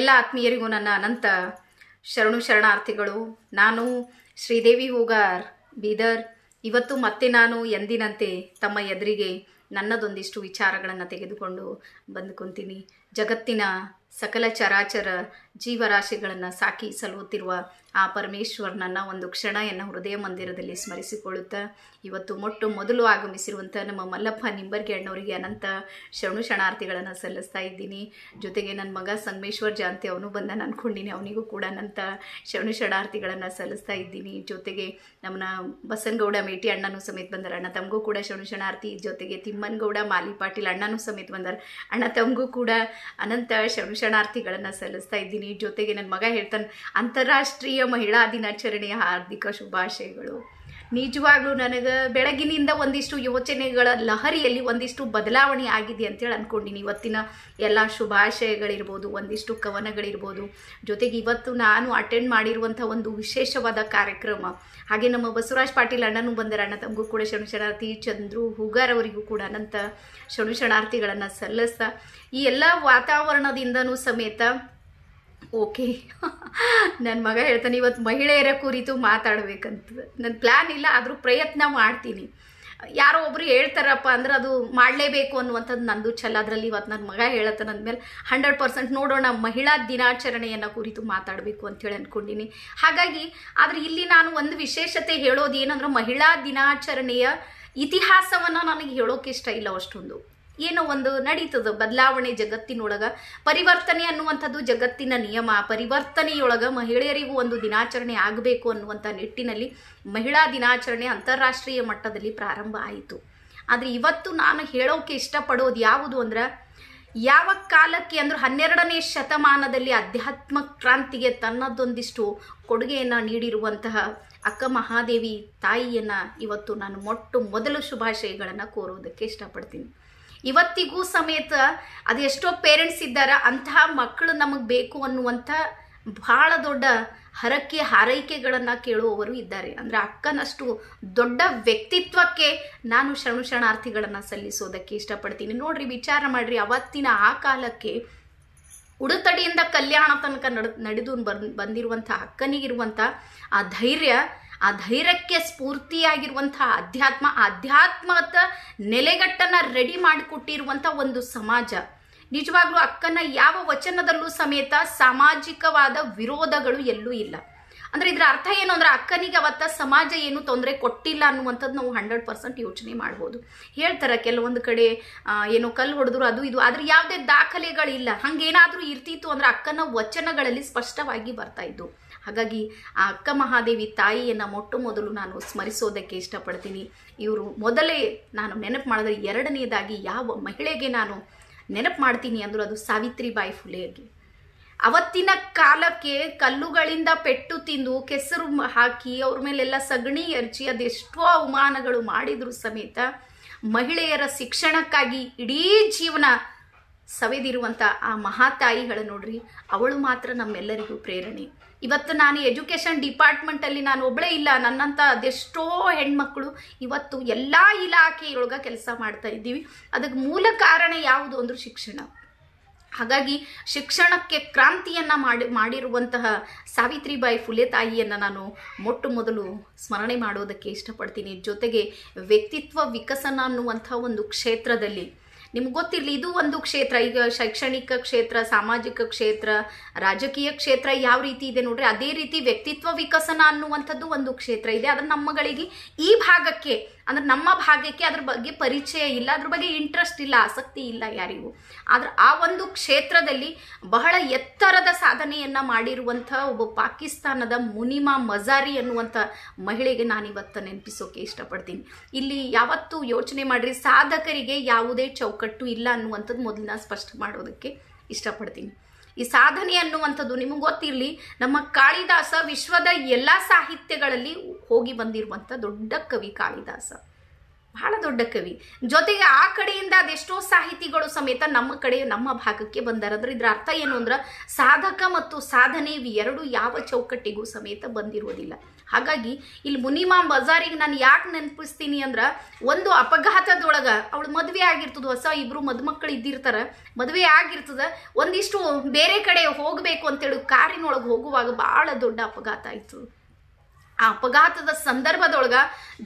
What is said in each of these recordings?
ಎಲ್ಲ ಆತ್ಮೀಯರಿಗೂ ನನ್ನ ಅನಂತ ಶರಣು ಶರಣಾರ್ಥಿಗಳು ನಾನು ಶ್ರೀದೇವಿ ಹೋಗಾರ್ ಬೀದರ್ ಇವತ್ತು ಮತ್ತೆ ನಾನು ಎಂದಿನಂತೆ ತಮ್ಮ ಎದುರಿಗೆ ನನ್ನದೊಂದಿಷ್ಟು ವಿಚಾರಗಳನ್ನು ತೆಗೆದುಕೊಂಡು ಬಂದುಕೊಂತೀನಿ ಜಗತ್ತಿನ ಸಕಲ ಚರಾಚರ ಜೀವರಾಶಿಗಳನ್ನು ಸಾಕಿ ಸಲ್ಲುತ್ತಿರುವ ಆ ಪರಮೇಶ್ವರನನ್ನು ಒಂದು ಕ್ಷಣ ಎನ್ನು ಹೃದಯ ಮಂದಿರದಲ್ಲಿ ಸ್ಮರಿಸಿಕೊಳ್ಳುತ್ತಾ ಇವತ್ತು ಮೊಟ್ಟು ಮೊದಲು ಆಗಮಿಸಿರುವಂಥ ನಮ್ಮ ಮಲ್ಲಪ್ಪ ನಿಂಬರ್ಗೆ ಅಣ್ಣವರಿಗೆ ಅನಂತ ಶರಣು ಶರಣಾರ್ಥಿಗಳನ್ನು ಸಲ್ಲಿಸ್ತಾ ಇದ್ದೀನಿ ಜೊತೆಗೆ ನನ್ನ ಮಗ ಸಂಗಮೇಶ್ವರ್ ಜಾಂತಿ ಅವನು ಬಂದ ಅಂದ್ಕೊಂಡಿನಿ ಅವನಿಗೂ ಕೂಡ ಅನಂತ ಶರಣು ಶರಣಾರ್ಥಿಗಳನ್ನು ಸಲ್ಲಿಸ್ತಾ ಇದ್ದೀನಿ ಜೊತೆಗೆ ನಮ್ಮನ್ನ ಬಸನಗೌಡ ಮೇಟಿ ಅಣ್ಣನೂ ಸಮೇತ ಬಂದರು ಅಣ್ಣ ತಮಗೂ ಕೂಡ ಶರಣು ಶರಣಾರ್ಥಿ ಜೊತೆಗೆ ತಿಮ್ಮನಗೌಡ ಮಾಲಿ ಪಾಟೀಲ್ ಅಣ್ಣನೂ ಸಮೇತ ಬಂದರು ಅಣ್ಣ ತಮಗೂ ಕೂಡ ಅನಂತ ಶರಣು ಶರಣಾರ್ಥಿಗಳನ್ನು ಸಲ್ಲಿಸ್ತಾ ಇದ್ದೀನಿ ಹೇಳ್ತೀನಿ ಜೊತೆಗೆ ನನ್ನ ಮಗ ಹೇಳ್ತಾನೆ ಅಂತಾರಾಷ್ಟ್ರೀಯ ಮಹಿಳಾ ದಿನಾಚರಣೆಯ ಹಾರ್ದಿಕ ಶುಭಾಶಯಗಳು ನಿಜವಾಗ್ಲೂ ನನಗೆ ಬೆಳಗಿನಿಂದ ಒಂದಿಷ್ಟು ಯೋಚನೆಗಳ ಲಹರಿಯಲ್ಲಿ ಒಂದಿಷ್ಟು ಬದಲಾವಣೆ ಆಗಿದೆ ಅಂತೇಳಿ ಅಂದ್ಕೊಂಡಿನಿ ಇವತ್ತಿನ ಎಲ್ಲ ಶುಭಾಶಯಗಳಿರ್ಬೋದು ಒಂದಿಷ್ಟು ಕವನಗಳಿರ್ಬೋದು ಜೊತೆಗೆ ಇವತ್ತು ನಾನು ಅಟೆಂಡ್ ಮಾಡಿರುವಂಥ ಒಂದು ವಿಶೇಷವಾದ ಕಾರ್ಯಕ್ರಮ ಹಾಗೆ ನಮ್ಮ ಬಸವರಾಜ್ ಪಾಟೀಲ್ ಅಣ್ಣನೂ ಬಂದರೆ ಅಣ್ಣ ತಮಗೂ ಕೂಡ ಶರಣ ಶರಣಾರ್ಥಿ ಚಂದ್ರು ಹುಗಾರ್ ಅವರಿಗೂ ಕೂಡ ಅನಂತ ಶರಣು ಶರಣಾರ್ಥಿಗಳನ್ನು ಸಲ್ಲಿಸ್ತಾ ಈ ಎಲ್ಲ ವಾತಾವರಣದಿಂದನೂ ಸಮೇತ ಓಕೆ ನನ್ನ ಮಗ ಹೇಳ್ತಾನೆ ಇವತ್ತು ಮಹಿಳೆಯರ ಕುರಿತು ಮಾತಾಡಬೇಕಂತ ನನ್ನ ಪ್ಲ್ಯಾನ್ ಇಲ್ಲ ಆದರೂ ಪ್ರಯತ್ನ ಮಾಡ್ತೀನಿ ಯಾರೋ ಒಬ್ರು ಹೇಳ್ತಾರಪ್ಪ ಅಂದ್ರೆ ಅದು ಮಾಡಲೇಬೇಕು ಅನ್ನುವಂಥದ್ದು ನಂದು ಛಲ ಅದರಲ್ಲಿ ಇವತ್ತು ನನ್ನ ಮಗ ನನ್ನ ಮೇಲೆ ಹಂಡ್ರೆಡ್ ಪರ್ಸೆಂಟ್ ನೋಡೋಣ ಮಹಿಳಾ ದಿನಾಚರಣೆಯನ್ನು ಕುರಿತು ಮಾತಾಡಬೇಕು ಅಂತೇಳಿ ಅಂದ್ಕೊಂಡಿನಿ ಹಾಗಾಗಿ ಆದರೆ ಇಲ್ಲಿ ನಾನು ಒಂದು ವಿಶೇಷತೆ ಹೇಳೋದು ಏನಂದ್ರೆ ಮಹಿಳಾ ದಿನಾಚರಣೆಯ ಇತಿಹಾಸವನ್ನು ನನಗೆ ಹೇಳೋಕೆ ಇಷ್ಟ ಇಲ್ಲ ಅಷ್ಟೊಂದು ಏನೋ ಒಂದು ನಡೀತದ ಬದಲಾವಣೆ ಜಗತ್ತಿನೊಳಗ ಪರಿವರ್ತನೆ ಅನ್ನುವಂಥದ್ದು ಜಗತ್ತಿನ ನಿಯಮ ಪರಿವರ್ತನೆಯೊಳಗ ಮಹಿಳೆಯರಿಗೂ ಒಂದು ದಿನಾಚರಣೆ ಆಗಬೇಕು ಅನ್ನುವಂಥ ನಿಟ್ಟಿನಲ್ಲಿ ಮಹಿಳಾ ದಿನಾಚರಣೆ ಅಂತಾರಾಷ್ಟ್ರೀಯ ಮಟ್ಟದಲ್ಲಿ ಪ್ರಾರಂಭ ಆಯಿತು ಆದರೆ ಇವತ್ತು ನಾನು ಹೇಳೋಕೆ ಇಷ್ಟಪಡೋದು ಯಾವುದು ಅಂದ್ರೆ ಯಾವ ಕಾಲಕ್ಕೆ ಅಂದ್ರೆ ಹನ್ನೆರಡನೇ ಶತಮಾನದಲ್ಲಿ ಅಧ್ಯಾತ್ಮ ಕ್ರಾಂತಿಗೆ ತನ್ನದೊಂದಿಷ್ಟು ಕೊಡುಗೆಯನ್ನು ನೀಡಿರುವಂತಹ ಅಕ್ಕ ಮಹಾದೇವಿ ತಾಯಿಯನ್ನು ಇವತ್ತು ನಾನು ಮೊಟ್ಟ ಮೊದಲು ಶುಭಾಶಯಗಳನ್ನು ಕೋರೋದಕ್ಕೆ ಇಷ್ಟಪಡ್ತೀನಿ ಇವತ್ತಿಗೂ ಸಮೇತ ಅದೆಷ್ಟೋ ಪೇರೆಂಟ್ಸ್ ಇದ್ದಾರ ಅಂತಹ ಮಕ್ಕಳು ನಮಗೆ ಬೇಕು ಅನ್ನುವಂಥ ಬಹಳ ದೊಡ್ಡ ಹರಕೆ ಹಾರೈಕೆಗಳನ್ನು ಕೇಳುವವರು ಇದ್ದಾರೆ ಅಂದರೆ ಅಕ್ಕನಷ್ಟು ದೊಡ್ಡ ವ್ಯಕ್ತಿತ್ವಕ್ಕೆ ನಾನು ಶರಣ ಶರಣಾರ್ಥಿಗಳನ್ನು ಸಲ್ಲಿಸೋದಕ್ಕೆ ಇಷ್ಟಪಡ್ತೀನಿ ನೋಡ್ರಿ ವಿಚಾರ ಮಾಡಿರಿ ಅವತ್ತಿನ ಆ ಕಾಲಕ್ಕೆ ಉಡುತಡಿಯಿಂದ ಕಲ್ಯಾಣ ತನಕ ನಡೆದು ಬಂದಿರುವಂಥ ಅಕ್ಕನಿಗಿರುವಂಥ ಆ ಧೈರ್ಯ ಆ ಧೈರ್ಯಕ್ಕೆ ಸ್ಫೂರ್ತಿಯಾಗಿರುವಂತಹ ಅಧ್ಯಾತ್ಮ ಅಧ್ಯಾತ್ಮದ ನೆಲೆಗಟ್ಟನ್ನು ರೆಡಿ ಮಾಡಿಕೊಟ್ಟಿರುವಂಥ ಒಂದು ಸಮಾಜ ನಿಜವಾಗ್ಲೂ ಅಕ್ಕನ ಯಾವ ವಚನದಲ್ಲೂ ಸಮೇತ ಸಾಮಾಜಿಕವಾದ ವಿರೋಧಗಳು ಎಲ್ಲೂ ಇಲ್ಲ ಅಂದರೆ ಇದರ ಅರ್ಥ ಏನು ಅಂದ್ರೆ ಅಕ್ಕನಿಗೆ ಅವತ್ತ ಸಮಾಜ ಏನು ತೊಂದರೆ ಕೊಟ್ಟಿಲ್ಲ ಅನ್ನುವಂಥದ್ದು ನಾವು ಹಂಡ್ರೆಡ್ ಪರ್ಸೆಂಟ್ ಯೋಚನೆ ಮಾಡ್ಬೋದು ಹೇಳ್ತಾರೆ ಕೆಲವೊಂದು ಕಡೆ ಏನೋ ಕಲ್ಲು ಹೊಡೆದ್ರು ಅದು ಇದು ಆದ್ರೆ ಯಾವುದೇ ದಾಖಲೆಗಳಿಲ್ಲ ಹಂಗೇನಾದ್ರೂ ಇರ್ತಿತ್ತು ಅಂದ್ರೆ ಅಕ್ಕನ ವಚನಗಳಲ್ಲಿ ಸ್ಪಷ್ಟವಾಗಿ ಬರ್ತಾ ಇದ್ದು ಹಾಗಾಗಿ ಆ ಅಕ್ಕ ಮಹಾದೇವಿ ತಾಯಿಯನ್ನು ಮೊಟ್ಟ ಮೊದಲು ನಾನು ಸ್ಮರಿಸೋದಕ್ಕೆ ಇಷ್ಟಪಡ್ತೀನಿ ಇವರು ಮೊದಲೇ ನಾನು ನೆನಪು ಮಾಡಿದ್ರೆ ಎರಡನೇದಾಗಿ ಯಾವ ಮಹಿಳೆಗೆ ನಾನು ನೆನಪು ಮಾಡ್ತೀನಿ ಅಂದರೂ ಅದು ಸಾವಿತ್ರಿಬಾಯಿ ಫುಲೆಗೆ ಅವತ್ತಿನ ಕಾಲಕ್ಕೆ ಕಲ್ಲುಗಳಿಂದ ಪೆಟ್ಟು ತಿಂದು ಕೆಸರು ಹಾಕಿ ಅವ್ರ ಮೇಲೆಲ್ಲ ಸಗಣಿ ಎರಚಿ ಅದೆಷ್ಟೋ ಅವಮಾನಗಳು ಮಾಡಿದ್ರು ಸಮೇತ ಮಹಿಳೆಯರ ಶಿಕ್ಷಣಕ್ಕಾಗಿ ಇಡೀ ಜೀವನ ಸವೆದಿರುವಂಥ ಆ ಮಹಾತಾಯಿಗಳ ನೋಡ್ರಿ ಅವಳು ಮಾತ್ರ ನಮ್ಮೆಲ್ಲರಿಗೂ ಪ್ರೇರಣೆ ಇವತ್ತು ನಾನು ಎಜುಕೇಷನ್ ಡಿಪಾರ್ಟ್ಮೆಂಟಲ್ಲಿ ನಾನು ಒಬ್ಬಳೇ ಇಲ್ಲ ನನ್ನಂಥ ಅದೆಷ್ಟೋ ಹೆಣ್ಮಕ್ಳು ಇವತ್ತು ಎಲ್ಲ ಇಲಾಖೆಯೊಳಗೆ ಕೆಲಸ ಮಾಡ್ತಾ ಇದ್ದೀವಿ ಅದಕ್ಕೆ ಮೂಲ ಕಾರಣ ಯಾವುದು ಅಂದ್ರೆ ಶಿಕ್ಷಣ ಹಾಗಾಗಿ ಶಿಕ್ಷಣಕ್ಕೆ ಕ್ರಾಂತಿಯನ್ನು ಮಾಡಿ ಮಾಡಿರುವಂತಹ ಸಾವಿತ್ರಿಬಾಯಿ ಫುಲೆ ತಾಯಿಯನ್ನು ನಾನು ಮೊಟ್ಟ ಮೊದಲು ಸ್ಮರಣೆ ಮಾಡೋದಕ್ಕೆ ಇಷ್ಟಪಡ್ತೀನಿ ಜೊತೆಗೆ ವ್ಯಕ್ತಿತ್ವ ವಿಕಸನ ಅನ್ನುವಂಥ ಒಂದು ಕ್ಷೇತ್ರದಲ್ಲಿ ನಿಮ್ಗೆ ಗೊತ್ತಿರಲಿ ಇದು ಒಂದು ಕ್ಷೇತ್ರ ಈಗ ಶೈಕ್ಷಣಿಕ ಕ್ಷೇತ್ರ ಸಾಮಾಜಿಕ ಕ್ಷೇತ್ರ ರಾಜಕೀಯ ಕ್ಷೇತ್ರ ಯಾವ ರೀತಿ ಇದೆ ನೋಡ್ರಿ ಅದೇ ರೀತಿ ವ್ಯಕ್ತಿತ್ವ ವಿಕಸನ ಅನ್ನುವಂಥದ್ದು ಒಂದು ಕ್ಷೇತ್ರ ಇದೆ ಅದನ್ನ ನಮ್ಮಗಳಿಗೆ ಈ ಭಾಗಕ್ಕೆ ಅಂದ್ರೆ ನಮ್ಮ ಭಾಗ್ಯಕ್ಕೆ ಅದ್ರ ಬಗ್ಗೆ ಪರಿಚಯ ಇಲ್ಲ ಅದ್ರ ಬಗ್ಗೆ ಇಂಟ್ರೆಸ್ಟ್ ಇಲ್ಲ ಆಸಕ್ತಿ ಇಲ್ಲ ಯಾರಿಗೂ ಆದರೆ ಆ ಒಂದು ಕ್ಷೇತ್ರದಲ್ಲಿ ಬಹಳ ಎತ್ತರದ ಸಾಧನೆಯನ್ನು ಮಾಡಿರುವಂಥ ಒಬ್ಬ ಪಾಕಿಸ್ತಾನದ ಮುನಿಮಾ ಮಜಾರಿ ಅನ್ನುವಂಥ ಮಹಿಳೆಗೆ ನಾನಿವತ್ತ ನೆನಪಿಸೋಕೆ ಇಷ್ಟಪಡ್ತೀನಿ ಇಲ್ಲಿ ಯಾವತ್ತೂ ಯೋಚನೆ ಮಾಡಿರಿ ಸಾಧಕರಿಗೆ ಯಾವುದೇ ಚೌಕಟ್ಟು ಇಲ್ಲ ಅನ್ನುವಂಥದ್ದು ಮೊದಲು ಸ್ಪಷ್ಟ ಮಾಡೋದಕ್ಕೆ ಇಷ್ಟಪಡ್ತೀನಿ ಈ ಸಾಧನೆ ಅನ್ನುವಂಥದ್ದು ನಿಮಗೆ ಗೊತ್ತಿರಲಿ ನಮ್ಮ ಕಾಳಿದಾಸ ವಿಶ್ವದ ಎಲ್ಲ ಸಾಹಿತ್ಯಗಳಲ್ಲಿ ಹೋಗಿ ಬಂದಿರುವಂಥ ದೊಡ್ಡ ಕವಿ ಕಾಳಿದಾಸ ಬಹಳ ದೊಡ್ಡ ಕವಿ ಜೊತೆಗೆ ಆ ಕಡೆಯಿಂದ ಅದೆಷ್ಟೋ ಸಾಹಿತಿಗಳು ಸಮೇತ ನಮ್ಮ ಕಡೆ ನಮ್ಮ ಭಾಗಕ್ಕೆ ಅಂದ್ರೆ ಇದ್ರ ಅರ್ಥ ಏನು ಅಂದ್ರೆ ಸಾಧಕ ಮತ್ತು ಸಾಧನೆ ಎರಡು ಯಾವ ಚೌಕಟ್ಟಿಗೂ ಸಮೇತ ಬಂದಿರೋದಿಲ್ಲ ಹಾಗಾಗಿ ಇಲ್ಲಿ ಮುನಿಮಾ ಬಜಾರಿಗೆ ನಾನು ಯಾಕೆ ನೆನಪಿಸ್ತೀನಿ ಅಂದ್ರೆ ಒಂದು ಅಪಘಾತದೊಳಗೆ ಅವಳು ಮದುವೆ ಆಗಿರ್ತದ ಹೊಸ ಇಬ್ರು ಮದುಮಕ್ಕಳು ಇದ್ದಿರ್ತಾರ ಮದುವೆ ಆಗಿರ್ತದ ಒಂದಿಷ್ಟು ಬೇರೆ ಕಡೆ ಹೋಗಬೇಕು ಅಂತೇಳಿ ಕಾರಿನೊಳಗೆ ಹೋಗುವಾಗ ಬಹಳ ದೊಡ್ಡ ಅಪಘಾತ ಆಯ್ತು ಆ ಅಪಘಾತದ ಸಂದರ್ಭದೊಳಗ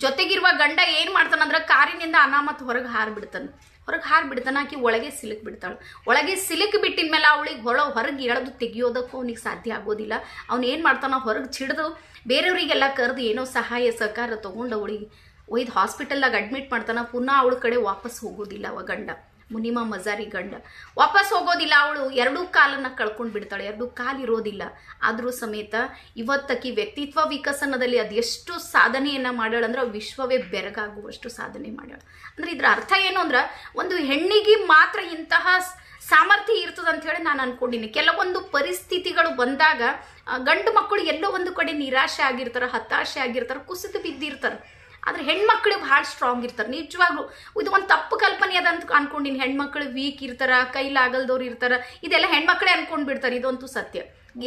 ಜೊತೆಗಿರುವ ಗಂಡ ಏನು ಅಂದ್ರೆ ಕಾರಿನಿಂದ ಅನಾಮತ್ ಹೊರಗೆ ಬಿಡ್ತಾನೆ ಹೊರಗೆ ಹಾರಿ ಬಿಡ್ತಾನೆ ಆಕಿ ಒಳಗೆ ಸಿಲುಕ್ ಬಿಡ್ತಾಳು ಒಳಗೆ ಸಿಲುಕ್ ಬಿಟ್ಟಿದ್ಮೇಲೆ ಮೇಲೆ ಅವಳಿಗೆ ಹೊರ ಹೊರಗೆ ಎಳೆದು ತೆಗಿಯೋದಕ್ಕೂ ಅವನಿಗೆ ಸಾಧ್ಯ ಆಗೋದಿಲ್ಲ ಅವ್ನು ಏನು ಮಾಡ್ತಾನ ಹೊರಗೆ ಚಿಡ್ದು ಬೇರೆಯವರಿಗೆಲ್ಲ ಕರೆದು ಏನೋ ಸಹಾಯ ಸಹಕಾರ ತೊಗೊಂಡು ಅವಳಿಗೆ ಒಯ್ದು ಹಾಸ್ಪಿಟಲ್ದಾಗ ಅಡ್ಮಿಟ್ ಮಾಡ್ತಾನೆ ಪುನಃ ಅವಳ ಕಡೆ ವಾಪಸ್ ಹೋಗೋದಿಲ್ಲ ಅವ ಗಂಡ ಮುನಿಮಾ ಮಜಾರಿ ಗಂಡ ವಾಪಸ್ ಹೋಗೋದಿಲ್ಲ ಅವಳು ಎರಡೂ ಕಾಲನ್ನ ಕಳ್ಕೊಂಡು ಬಿಡ್ತಾಳೆ ಎರಡು ಕಾಲು ಇರೋದಿಲ್ಲ ಆದರೂ ಸಮೇತ ಇವತ್ತಕ್ಕಿ ವ್ಯಕ್ತಿತ್ವ ವಿಕಸನದಲ್ಲಿ ಅದೆಷ್ಟು ಸಾಧನೆಯನ್ನು ಮಾಡ್ಯಾಳಂದ್ರೆ ವಿಶ್ವವೇ ಬೆರಗಾಗುವಷ್ಟು ಸಾಧನೆ ಮಾಡ್ಯಾಳ ಅಂದ್ರೆ ಇದರ ಅರ್ಥ ಏನು ಅಂದ್ರೆ ಒಂದು ಹೆಣ್ಣಿಗೆ ಮಾತ್ರ ಇಂತಹ ಸಾಮರ್ಥ್ಯ ಇರ್ತದೆ ಅಂತ ಹೇಳಿ ನಾನು ಅನ್ಕೊಂಡಿನಿ ಕೆಲವೊಂದು ಪರಿಸ್ಥಿತಿಗಳು ಬಂದಾಗ ಗಂಡು ಮಕ್ಕಳು ಎಲ್ಲೋ ಒಂದು ಕಡೆ ನಿರಾಶೆ ಆಗಿರ್ತಾರೆ ಹತಾಶೆ ಆಗಿರ್ತಾರೆ ಕುಸಿದು ಬಿದ್ದಿರ್ತಾರೆ ಆದ್ರೆ ಹೆಣ್ಮಕ್ಳು ಭಾಳ ಸ್ಟ್ರಾಂಗ್ ಇರ್ತಾರೆ ನಿಜವಾಗ್ಲೂ ಇದು ಒಂದು ತಪ್ಪು ಕಲ್ಪನೆ ಅದಂತ ಅನ್ಕೊಂಡಿನಿ ಹೆಣ್ಮಕ್ಳು ವೀಕ್ ಇರ್ತಾರ ಕೈಲಾಗಲ್ದವ್ರು ಇರ್ತಾರ ಇದೆಲ್ಲ ಹೆಣ್ಮಕ್ಳೇ ಅನ್ಕೊಂಡ್ ಬಿಡ್ತಾರೆ ಇದಂತೂ ಸತ್ಯ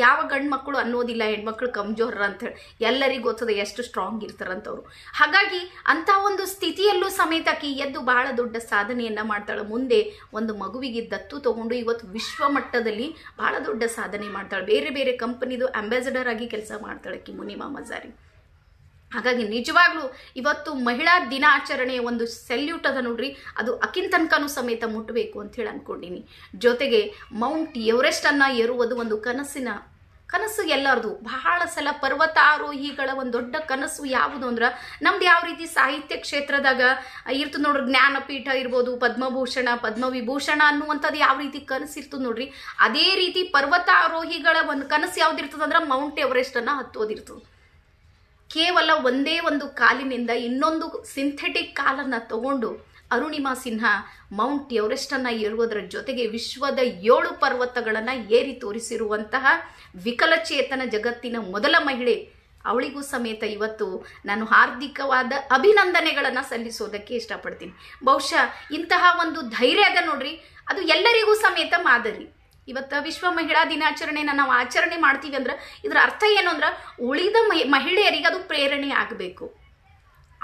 ಯಾವ ಗಂಡು ಮಕ್ಕಳು ಅನ್ನೋದಿಲ್ಲ ಹೆಣ್ಮಕ್ಳು ಕಮ್ಜೋರ ಅಂತ ಹೇಳಿ ಎಲ್ಲರಿಗೂ ಗೊತ್ತದೆ ಎಷ್ಟು ಸ್ಟ್ರಾಂಗ್ ಇರ್ತಾರಂತವ್ರು ಹಾಗಾಗಿ ಅಂತ ಒಂದು ಸ್ಥಿತಿಯಲ್ಲೂ ಕಿ ಎದ್ದು ಬಹಳ ದೊಡ್ಡ ಸಾಧನೆಯನ್ನು ಮಾಡ್ತಾಳೆ ಮುಂದೆ ಒಂದು ಮಗುವಿಗೆ ದತ್ತು ತಗೊಂಡು ಇವತ್ತು ವಿಶ್ವ ಮಟ್ಟದಲ್ಲಿ ಬಹಳ ದೊಡ್ಡ ಸಾಧನೆ ಮಾಡ್ತಾಳೆ ಬೇರೆ ಬೇರೆ ಕಂಪನಿದು ಅಂಬಾಸಿಡರ್ ಆಗಿ ಕೆಲಸ ಮಾಡ್ತಾಳೆ ಮುನಿಮಾ ಮಜಾರಿ ಹಾಗಾಗಿ ನಿಜವಾಗ್ಲೂ ಇವತ್ತು ಮಹಿಳಾ ದಿನಾಚರಣೆಯ ಒಂದು ಸೆಲ್ಯೂಟ್ ಅದ ನೋಡ್ರಿ ಅದು ಅಕ್ಕಿನ ತನಕನೂ ಸಮೇತ ಮುಟ್ಟಬೇಕು ಅಂತ ಹೇಳಿ ಅನ್ಕೊಂಡಿನಿ ಜೊತೆಗೆ ಮೌಂಟ್ ಎವರೆಸ್ಟ್ ಅನ್ನ ಏರುವುದು ಒಂದು ಕನಸಿನ ಕನಸು ಎಲ್ಲರದು ಬಹಳ ಸಲ ಪರ್ವತಾರೋಹಿಗಳ ಒಂದು ದೊಡ್ಡ ಕನಸು ಯಾವುದು ಅಂದ್ರೆ ನಮ್ದು ಯಾವ ರೀತಿ ಸಾಹಿತ್ಯ ಕ್ಷೇತ್ರದಾಗ ಇರ್ತದೆ ನೋಡ್ರಿ ಜ್ಞಾನಪೀಠ ಇರ್ಬೋದು ಪದ್ಮಭೂಷಣ ಪದ್ಮವಿಭೂಷಣ ಅನ್ನುವಂಥದ್ದು ಯಾವ ರೀತಿ ಕನಸು ಇರ್ತದೆ ನೋಡ್ರಿ ಅದೇ ರೀತಿ ಪರ್ವತಾರೋಹಿಗಳ ಒಂದು ಕನಸು ಯಾವ್ದು ಇರ್ತದಂದ್ರೆ ಮೌಂಟ್ ಎವರೆಸ್ಟ್ ಅನ್ನ ಹತ್ತೋದಿರ್ತದೆ ಕೇವಲ ಒಂದೇ ಒಂದು ಕಾಲಿನಿಂದ ಇನ್ನೊಂದು ಸಿಂಥೆಟಿಕ್ ಕಾಲನ್ನು ತಗೊಂಡು ಅರುಣಿಮಾ ಸಿನ್ಹಾ ಮೌಂಟ್ ಎವರೆಸ್ಟನ್ನು ಏರುವುದರ ಜೊತೆಗೆ ವಿಶ್ವದ ಏಳು ಪರ್ವತಗಳನ್ನು ಏರಿ ತೋರಿಸಿರುವಂತಹ ವಿಕಲಚೇತನ ಜಗತ್ತಿನ ಮೊದಲ ಮಹಿಳೆ ಅವಳಿಗೂ ಸಮೇತ ಇವತ್ತು ನಾನು ಹಾರ್ದಿಕವಾದ ಅಭಿನಂದನೆಗಳನ್ನು ಸಲ್ಲಿಸೋದಕ್ಕೆ ಇಷ್ಟಪಡ್ತೀನಿ ಬಹುಶಃ ಇಂತಹ ಒಂದು ಧೈರ್ಯ ಅದ ನೋಡ್ರಿ ಅದು ಎಲ್ಲರಿಗೂ ಸಮೇತ ಮಾದರಿ ಇವತ್ತು ವಿಶ್ವ ಮಹಿಳಾ ದಿನಾಚರಣೆಯನ್ನು ನಾವು ಆಚರಣೆ ಮಾಡ್ತೀವಿ ಅಂದ್ರೆ ಇದರ ಅರ್ಥ ಏನು ಅಂದ್ರೆ ಉಳಿದ ಮಹಿಳೆಯರಿಗೆ ಅದು ಪ್ರೇರಣೆ ಆಗಬೇಕು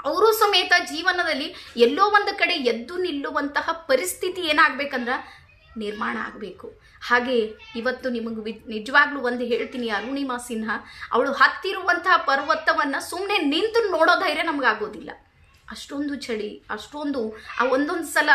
ಅವರು ಸಮೇತ ಜೀವನದಲ್ಲಿ ಎಲ್ಲೋ ಒಂದು ಕಡೆ ಎದ್ದು ನಿಲ್ಲುವಂತಹ ಪರಿಸ್ಥಿತಿ ಏನಾಗಬೇಕಂದ್ರೆ ನಿರ್ಮಾಣ ಆಗಬೇಕು ಹಾಗೆ ಇವತ್ತು ನಿಮಗೆ ವಿ ನಿಜವಾಗ್ಲೂ ಒಂದು ಹೇಳ್ತೀನಿ ಅರುಣಿಮಾ ಸಿನ್ಹಾ ಅವಳು ಹತ್ತಿರುವಂತಹ ಪರ್ವತವನ್ನು ಸುಮ್ಮನೆ ನಿಂತು ನೋಡೋ ಧೈರ್ಯ ನಮಗಾಗೋದಿಲ್ಲ ಅಷ್ಟೊಂದು ಚಳಿ ಅಷ್ಟೊಂದು ಆ ಒಂದೊಂದು ಸಲ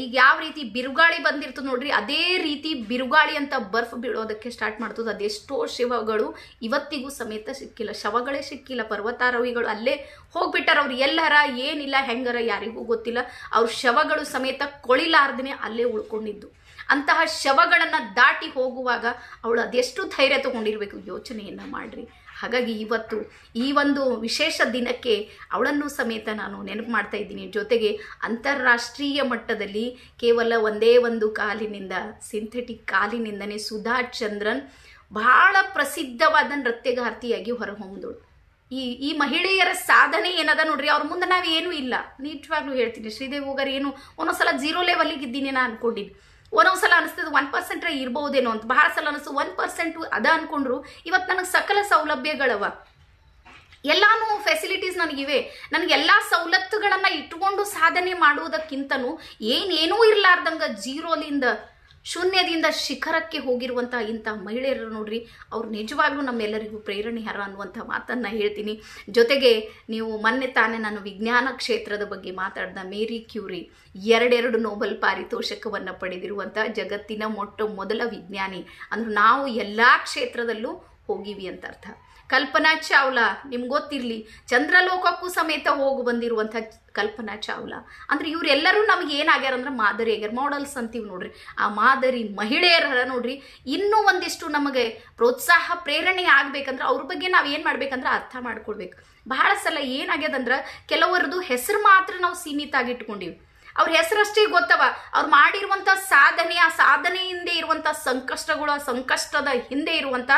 ಈಗ ಯಾವ ರೀತಿ ಬಿರುಗಾಳಿ ಬಂದಿರ್ತದೆ ನೋಡ್ರಿ ಅದೇ ರೀತಿ ಬಿರುಗಾಳಿ ಅಂತ ಬರ್ಫ್ ಬೀಳೋದಕ್ಕೆ ಸ್ಟಾರ್ಟ್ ಮಾಡ್ತದೆ ಅದೆಷ್ಟೋ ಶಿವಗಳು ಇವತ್ತಿಗೂ ಸಮೇತ ಸಿಕ್ಕಿಲ್ಲ ಶವಗಳೇ ಸಿಕ್ಕಿಲ್ಲ ಪರ್ವತಾರೋಹಿಗಳು ಅಲ್ಲೇ ಹೋಗ್ಬಿಟ್ಟಾರ ಅವ್ರು ಎಲ್ಲರ ಏನಿಲ್ಲ ಹೆಂಗರ ಯಾರಿಗೂ ಗೊತ್ತಿಲ್ಲ ಅವ್ರ ಶವಗಳು ಸಮೇತ ಕೊಳಿಲಾರ್ದೇ ಅಲ್ಲೇ ಉಳ್ಕೊಂಡಿದ್ದು ಅಂತಹ ಶವಗಳನ್ನು ದಾಟಿ ಹೋಗುವಾಗ ಅವಳು ಅದೆಷ್ಟು ಧೈರ್ಯ ತಗೊಂಡಿರಬೇಕು ಯೋಚನೆಯನ್ನು ಮಾಡಿರಿ ಹಾಗಾಗಿ ಇವತ್ತು ಈ ಒಂದು ವಿಶೇಷ ದಿನಕ್ಕೆ ಅವಳನ್ನು ಸಮೇತ ನಾನು ನೆನಪು ಮಾಡ್ತಾ ಇದ್ದೀನಿ ಜೊತೆಗೆ ಅಂತಾರಾಷ್ಟ್ರೀಯ ಮಟ್ಟದಲ್ಲಿ ಕೇವಲ ಒಂದೇ ಒಂದು ಕಾಲಿನಿಂದ ಸಿಂಥೆಟಿಕ್ ಕಾಲಿನಿಂದನೇ ಸುಧಾ ಚಂದ್ರನ್ ಬಹಳ ಪ್ರಸಿದ್ಧವಾದ ನೃತ್ಯಗಾರ್ತಿಯಾಗಿ ಹೊರಹೊಮ್ಮಿದಳು ಈ ಈ ಮಹಿಳೆಯರ ಸಾಧನೆ ಏನದ ನೋಡ್ರಿ ಅವ್ರ ಮುಂದೆ ನಾವೇನು ಇಲ್ಲ ನಿಜವಾಗ್ಲೂ ಹೇಳ್ತೀನಿ ಶ್ರೀದೇವಿ ಹೋಗರ್ ಏನು ಒಂದೊಂದ್ಸಲ ಜೀರೋ ಲೆವೆಲಿಗೆ ಇದ್ದೀನಿ ನಾನು ಅನ್ಕೊಂಡಿದ್ದೀನಿ ಒಂದೊಂದ್ಸಲ ಅನಿಸ್ತದೆ ಒನ್ ಪರ್ಸೆಂಟ್ರೆ ಇರ್ಬೋದೇನೋ ಅಂತ ಬಹಳ ಸಲ ಅನಿಸ್ತು ಒನ್ ಪರ್ಸೆಂಟ್ ಅದ ಅನ್ಕೊಂಡ್ರು ಇವತ್ತು ನನಗೆ ಸಕಲ ಸೌಲಭ್ಯಗಳವ ಎಲ್ಲಾನು ಫೆಸಿಲಿಟೀಸ್ ನನಗಿವೆ ನನಗೆ ಎಲ್ಲ ಸವಲತ್ತುಗಳನ್ನು ಇಟ್ಟುಕೊಂಡು ಸಾಧನೆ ಮಾಡುವುದಕ್ಕಿಂತನೂ ಏನೇನೂ ಇರಲಾರ್ದಂಗೆ ಜೀರೋಲಿಂದ ಶೂನ್ಯದಿಂದ ಶಿಖರಕ್ಕೆ ಹೋಗಿರುವಂತಹ ಇಂಥ ಮಹಿಳೆಯರು ನೋಡ್ರಿ ಅವ್ರು ನಿಜವಾಗ್ಲೂ ನಮ್ಮೆಲ್ಲರಿಗೂ ಪ್ರೇರಣೆ ಹರ ಅನ್ನುವಂಥ ಮಾತನ್ನು ಹೇಳ್ತೀನಿ ಜೊತೆಗೆ ನೀವು ಮೊನ್ನೆ ತಾನೇ ನಾನು ವಿಜ್ಞಾನ ಕ್ಷೇತ್ರದ ಬಗ್ಗೆ ಮಾತಾಡಿದ ಮೇರಿ ಕ್ಯೂರಿ ಎರಡೆರಡು ನೋಬೆಲ್ ಪಾರಿತೋಷಕವನ್ನು ಪಡೆದಿರುವಂಥ ಜಗತ್ತಿನ ಮೊಟ್ಟ ಮೊದಲ ವಿಜ್ಞಾನಿ ಅಂದ್ರೆ ನಾವು ಎಲ್ಲ ಕ್ಷೇತ್ರದಲ್ಲೂ ಹೋಗಿವಿ ಅಂತ ಅರ್ಥ ಕಲ್ಪನಾ ಚಾವ್ಲಾ ನಿಮ್ಗೆ ಗೊತ್ತಿರಲಿ ಚಂದ್ರಲೋಕಕ್ಕೂ ಸಮೇತ ಹೋಗಿ ಬಂದಿರುವಂಥ ಕಲ್ಪನಾ ಚಾವ್ಲಾ ಅಂದ್ರೆ ಇವರೆಲ್ಲರೂ ನಮಗೆ ಏನಾಗ್ಯಾರ ಅಂದ್ರೆ ಮಾದರಿ ಆಗ್ಯಾರ ಮಾಡಲ್ಸ್ ಅಂತೀವಿ ನೋಡ್ರಿ ಆ ಮಾದರಿ ಮಹಿಳೆಯರ ನೋಡ್ರಿ ಇನ್ನೂ ಒಂದಿಷ್ಟು ನಮಗೆ ಪ್ರೋತ್ಸಾಹ ಪ್ರೇರಣೆ ಆಗ್ಬೇಕಂದ್ರೆ ಅವ್ರ ಬಗ್ಗೆ ನಾವು ಏನು ಮಾಡ್ಬೇಕಂದ್ರೆ ಅರ್ಥ ಮಾಡ್ಕೊಳ್ಬೇಕು ಬಹಳ ಸಲ ಏನಾಗ್ಯದಂದ್ರೆ ಕೆಲವರದು ಹೆಸರು ಮಾತ್ರ ನಾವು ಸೀಮಿತ ಆಗಿಟ್ಕೊಂಡಿವಿ ಅವ್ರ ಹೆಸರಷ್ಟೇ ಗೊತ್ತವ ಅವ್ರು ಮಾಡಿರುವಂಥ ಸಾಧನೆ ಆ ಸಾಧನೆಯಿಂದ ಇರುವಂಥ ಸಂಕಷ್ಟಗಳು ಆ ಸಂಕಷ್ಟದ ಹಿಂದೆ ಇರುವಂಥ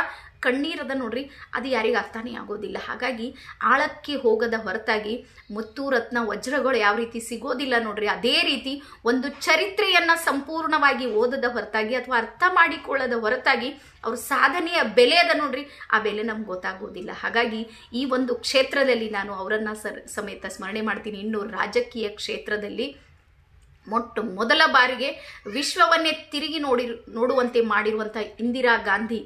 ಕಣ್ಣೀರದ ನೋಡ್ರಿ ಅದು ಯಾರಿಗೆ ಅರ್ಥನೇ ಆಗೋದಿಲ್ಲ ಹಾಗಾಗಿ ಆಳಕ್ಕೆ ಹೋಗದ ಹೊರತಾಗಿ ಮುತ್ತು ರತ್ನ ವಜ್ರಗಳು ಯಾವ ರೀತಿ ಸಿಗೋದಿಲ್ಲ ನೋಡ್ರಿ ಅದೇ ರೀತಿ ಒಂದು ಚರಿತ್ರೆಯನ್ನು ಸಂಪೂರ್ಣವಾಗಿ ಓದದ ಹೊರತಾಗಿ ಅಥವಾ ಅರ್ಥ ಮಾಡಿಕೊಳ್ಳದ ಹೊರತಾಗಿ ಅವ್ರ ಸಾಧನೆಯ ಬೆಲೆ ಅದ ನೋಡ್ರಿ ಆ ಬೆಲೆ ನಮ್ಗೆ ಗೊತ್ತಾಗೋದಿಲ್ಲ ಹಾಗಾಗಿ ಈ ಒಂದು ಕ್ಷೇತ್ರದಲ್ಲಿ ನಾನು ಅವರನ್ನು ಸಮೇತ ಸ್ಮರಣೆ ಮಾಡ್ತೀನಿ ಇನ್ನು ರಾಜಕೀಯ ಕ್ಷೇತ್ರದಲ್ಲಿ ಮೊಟ್ಟ ಮೊದಲ ಬಾರಿಗೆ ವಿಶ್ವವನ್ನೇ ತಿರುಗಿ ನೋಡಿ ನೋಡುವಂತೆ ಮಾಡಿರುವಂಥ ಇಂದಿರಾ ಗಾಂಧಿ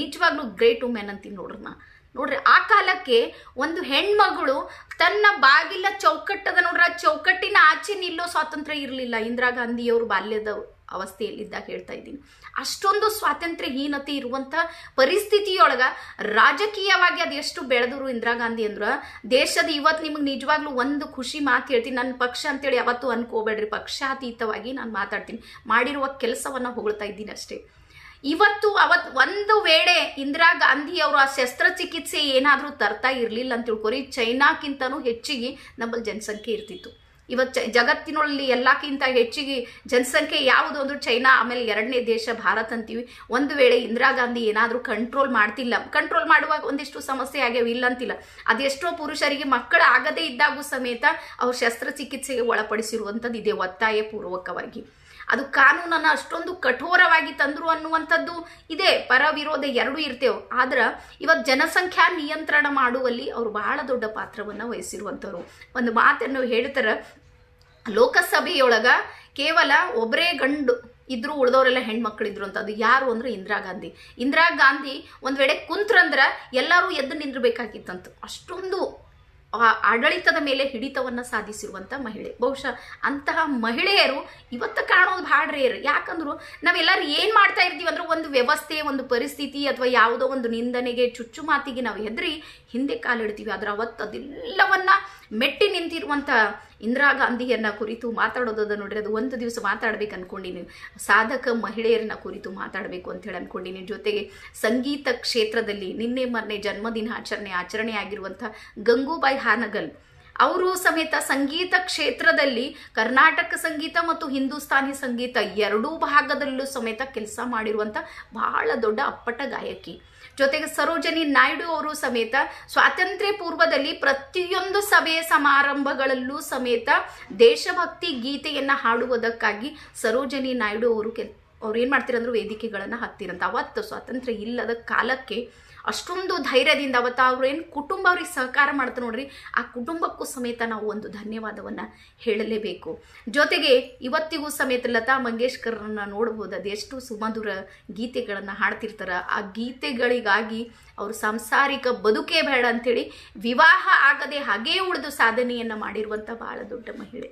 ನಿಜವಾಗ್ಲೂ ಗ್ರೇಟ್ ವುಮೆನ್ ಅಂತೀನಿ ನೋಡ್ರಿ ನಾ ನೋಡ್ರಿ ಆ ಕಾಲಕ್ಕೆ ಒಂದು ಹೆಣ್ಮಗಳು ತನ್ನ ಬಾಗಿಲ ಚೌಕಟ್ಟದ ನೋಡ್ರಿ ಆ ಚೌಕಟ್ಟಿನ ಆಚೆ ನಿಲ್ಲೋ ಸ್ವಾತಂತ್ರ್ಯ ಇರಲಿಲ್ಲ ಇಂದಿರಾ ಗಾಂಧಿಯವರು ಬಾಲ್ಯದ ಅವಸ್ಥೆಯಲ್ಲಿದ್ದಾಗ ಹೇಳ್ತಾ ಇದ್ದೀನಿ ಅಷ್ಟೊಂದು ಸ್ವಾತಂತ್ರ್ಯಹೀನತೆ ಇರುವಂಥ ಪರಿಸ್ಥಿತಿಯೊಳಗೆ ರಾಜಕೀಯವಾಗಿ ಎಷ್ಟು ಬೆಳೆದರು ಇಂದಿರಾ ಗಾಂಧಿ ಅಂದ್ರೆ ದೇಶದ ಇವತ್ತು ನಿಮಗೆ ನಿಜವಾಗ್ಲೂ ಒಂದು ಖುಷಿ ಮಾತು ಹೇಳ್ತೀನಿ ನನ್ನ ಪಕ್ಷ ಅಂತೇಳಿ ಯಾವತ್ತೂ ಅನ್ಕೋಬೇಡ್ರಿ ಪಕ್ಷಾತೀತವಾಗಿ ನಾನು ಮಾತಾಡ್ತೀನಿ ಮಾಡಿರುವ ಕೆಲಸವನ್ನು ಹೊಗಳ್ತಾ ಇದ್ದೀನಿ ಅಷ್ಟೇ ಇವತ್ತು ಅವತ್ತು ಒಂದು ವೇಳೆ ಇಂದಿರಾ ಅವರು ಆ ಶಸ್ತ್ರಚಿಕಿತ್ಸೆ ಏನಾದರೂ ತರ್ತಾ ಇರಲಿಲ್ಲ ಅಂತ ತಿಳ್ಕೊರಿ ಚೈನಾಕ್ಕಿಂತನೂ ಹೆಚ್ಚಿಗೆ ನಮ್ಮಲ್ಲಿ ಜನಸಂಖ್ಯೆ ಇರ್ತಿತ್ತು ಇವತ್ತು ಜಗತ್ತಿನಲ್ಲಿ ಎಲ್ಲಕ್ಕಿಂತ ಹೆಚ್ಚಿಗೆ ಜನಸಂಖ್ಯೆ ಯಾವುದು ಅಂದ್ರೆ ಚೈನಾ ಆಮೇಲೆ ಎರಡನೇ ದೇಶ ಭಾರತ ಅಂತೀವಿ ಒಂದು ವೇಳೆ ಇಂದಿರಾ ಗಾಂಧಿ ಏನಾದರೂ ಕಂಟ್ರೋಲ್ ಮಾಡ್ತಿಲ್ಲ ಕಂಟ್ರೋಲ್ ಮಾಡುವಾಗ ಒಂದಿಷ್ಟು ಸಮಸ್ಯೆ ಆಗ್ಯಾವ ಇಲ್ಲ ಅಂತಿಲ್ಲ ಅದೆಷ್ಟೋ ಪುರುಷರಿಗೆ ಮಕ್ಕಳು ಆಗದೇ ಇದ್ದಾಗೂ ಸಮೇತ ಅವ್ರು ಶಸ್ತ್ರಚಿಕಿತ್ಸೆಗೆ ಒಳಪಡಿಸಿರುವಂಥದ್ದು ಇದೆ ಒತ್ತಾಯ ಪೂರ್ವಕವಾಗಿ ಅದು ಕಾನೂನನ್ನು ಅಷ್ಟೊಂದು ಕಠೋರವಾಗಿ ತಂದ್ರು ಅನ್ನುವಂಥದ್ದು ಇದೆ ಪರ ವಿರೋಧ ಎರಡೂ ಇರ್ತೇವೆ ಆದ್ರೆ ಇವತ್ತು ಜನಸಂಖ್ಯಾ ನಿಯಂತ್ರಣ ಮಾಡುವಲ್ಲಿ ಅವರು ಬಹಳ ದೊಡ್ಡ ಪಾತ್ರವನ್ನು ವಹಿಸಿರುವಂಥವ್ರು ಒಂದು ಮಾತನ್ನು ಹೇಳ್ತಾರೆ ಲೋಕಸಭೆಯೊಳಗ ಕೇವಲ ಒಬ್ಬರೇ ಗಂಡು ಇದ್ರು ಉಳಿದವರೆಲ್ಲ ಹೆಣ್ಮಕ್ಳಿದ್ರು ಅಂತ ಅದು ಯಾರು ಅಂದ್ರೆ ಇಂದಿರಾ ಗಾಂಧಿ ಇಂದಿರಾ ಗಾಂಧಿ ಒಂದು ವೇಳೆ ಕುಂತ್ರಂದ್ರೆ ಎಲ್ಲರೂ ಎದ್ದು ನಿಂದಿರಬೇಕಾಗಿತ್ತಂತ ಅಷ್ಟೊಂದು ಆಡಳಿತದ ಮೇಲೆ ಹಿಡಿತವನ್ನು ಸಾಧಿಸಿರುವಂಥ ಮಹಿಳೆ ಬಹುಶಃ ಅಂತಹ ಮಹಿಳೆಯರು ಇವತ್ತು ಕಾಣೋದು ಭಾಳ ರೇರ್ ಯಾಕಂದ್ರು ನಾವೆಲ್ಲರೂ ಏನು ಮಾಡ್ತಾ ಇರ್ತೀವಿ ಅಂದ್ರೆ ಒಂದು ವ್ಯವಸ್ಥೆ ಒಂದು ಪರಿಸ್ಥಿತಿ ಅಥವಾ ಯಾವುದೋ ಒಂದು ನಿಂದನೆಗೆ ಚುಚ್ಚು ಮಾತಿಗೆ ನಾವು ಹೆದರಿ ಹಿಂದೆ ಕಾಲಿಡ್ತೀವಿ ಆದ್ರೆ ಅವತ್ತು ಅದೆಲ್ಲವನ್ನ ಮೆಟ್ಟಿ ನಿಂತಿರುವಂಥ ಇಂದಿರಾ ಗಾಂಧಿಯನ್ನ ಕುರಿತು ಮಾತಾಡೋದನ್ನು ನೋಡ್ರಿ ಅದು ಒಂದು ದಿವಸ ಮಾತಾಡ್ಬೇಕು ಅನ್ಕೊಂಡಿನಿ ಸಾಧಕ ಮಹಿಳೆಯರನ್ನ ಕುರಿತು ಮಾತಾಡಬೇಕು ಅಂತ ಹೇಳಿ ಅನ್ಕೊಂಡಿನಿ ಜೊತೆಗೆ ಸಂಗೀತ ಕ್ಷೇತ್ರದಲ್ಲಿ ನಿನ್ನೆ ಮೊನ್ನೆ ಜನ್ಮದಿನ ಆಚರಣೆ ಆಚರಣೆ ಆಗಿರುವಂಥ ಗಂಗೂಬಾಯಿ ಹಾನಗಲ್ ಅವರು ಸಮೇತ ಸಂಗೀತ ಕ್ಷೇತ್ರದಲ್ಲಿ ಕರ್ನಾಟಕ ಸಂಗೀತ ಮತ್ತು ಹಿಂದೂಸ್ತಾನಿ ಸಂಗೀತ ಎರಡೂ ಭಾಗದಲ್ಲೂ ಸಮೇತ ಕೆಲಸ ಮಾಡಿರುವಂಥ ಬಹಳ ದೊಡ್ಡ ಅಪ್ಪಟ ಗಾಯಕಿ ಜೊತೆಗೆ ಸರೋಜನಿ ನಾಯ್ಡು ಅವರು ಸಮೇತ ಸ್ವಾತಂತ್ರ್ಯ ಪೂರ್ವದಲ್ಲಿ ಪ್ರತಿಯೊಂದು ಸಭೆಯ ಸಮಾರಂಭಗಳಲ್ಲೂ ಸಮೇತ ದೇಶಭಕ್ತಿ ಗೀತೆಯನ್ನು ಹಾಡುವುದಕ್ಕಾಗಿ ಸರೋಜನಿ ನಾಯ್ಡು ಅವರು ಕೆಲ್ ಅವ್ರು ಏನು ಮಾಡ್ತಿರಂದ್ರು ವೇದಿಕೆಗಳನ್ನು ಹತ್ತಿರಂತ ಅವತ್ತು ಸ್ವಾತಂತ್ರ್ಯ ಇಲ್ಲದ ಕಾಲಕ್ಕೆ ಅಷ್ಟೊಂದು ಧೈರ್ಯದಿಂದ ಅವತ್ತು ಅವರು ಏನು ಕುಟುಂಬ ಅವ್ರಿಗೆ ಸಹಕಾರ ಮಾಡ್ತಾರೆ ನೋಡ್ರಿ ಆ ಕುಟುಂಬಕ್ಕೂ ಸಮೇತ ನಾವು ಒಂದು ಧನ್ಯವಾದವನ್ನು ಹೇಳಲೇಬೇಕು ಜೊತೆಗೆ ಇವತ್ತಿಗೂ ಸಮೇತ ಲತಾ ಮಂಗೇಶ್ಕರ್ರನ್ನ ನೋಡ್ಬೋದು ಅದು ಎಷ್ಟು ಸುಮಧುರ ಗೀತೆಗಳನ್ನು ಹಾಡ್ತಿರ್ತಾರೆ ಆ ಗೀತೆಗಳಿಗಾಗಿ ಅವರು ಸಾಂಸಾರಿಕ ಬದುಕೇ ಬೇಡ ಅಂಥೇಳಿ ವಿವಾಹ ಆಗದೆ ಹಾಗೇ ಉಳಿದು ಸಾಧನೆಯನ್ನು ಮಾಡಿರುವಂಥ ಭಾಳ ದೊಡ್ಡ ಮಹಿಳೆ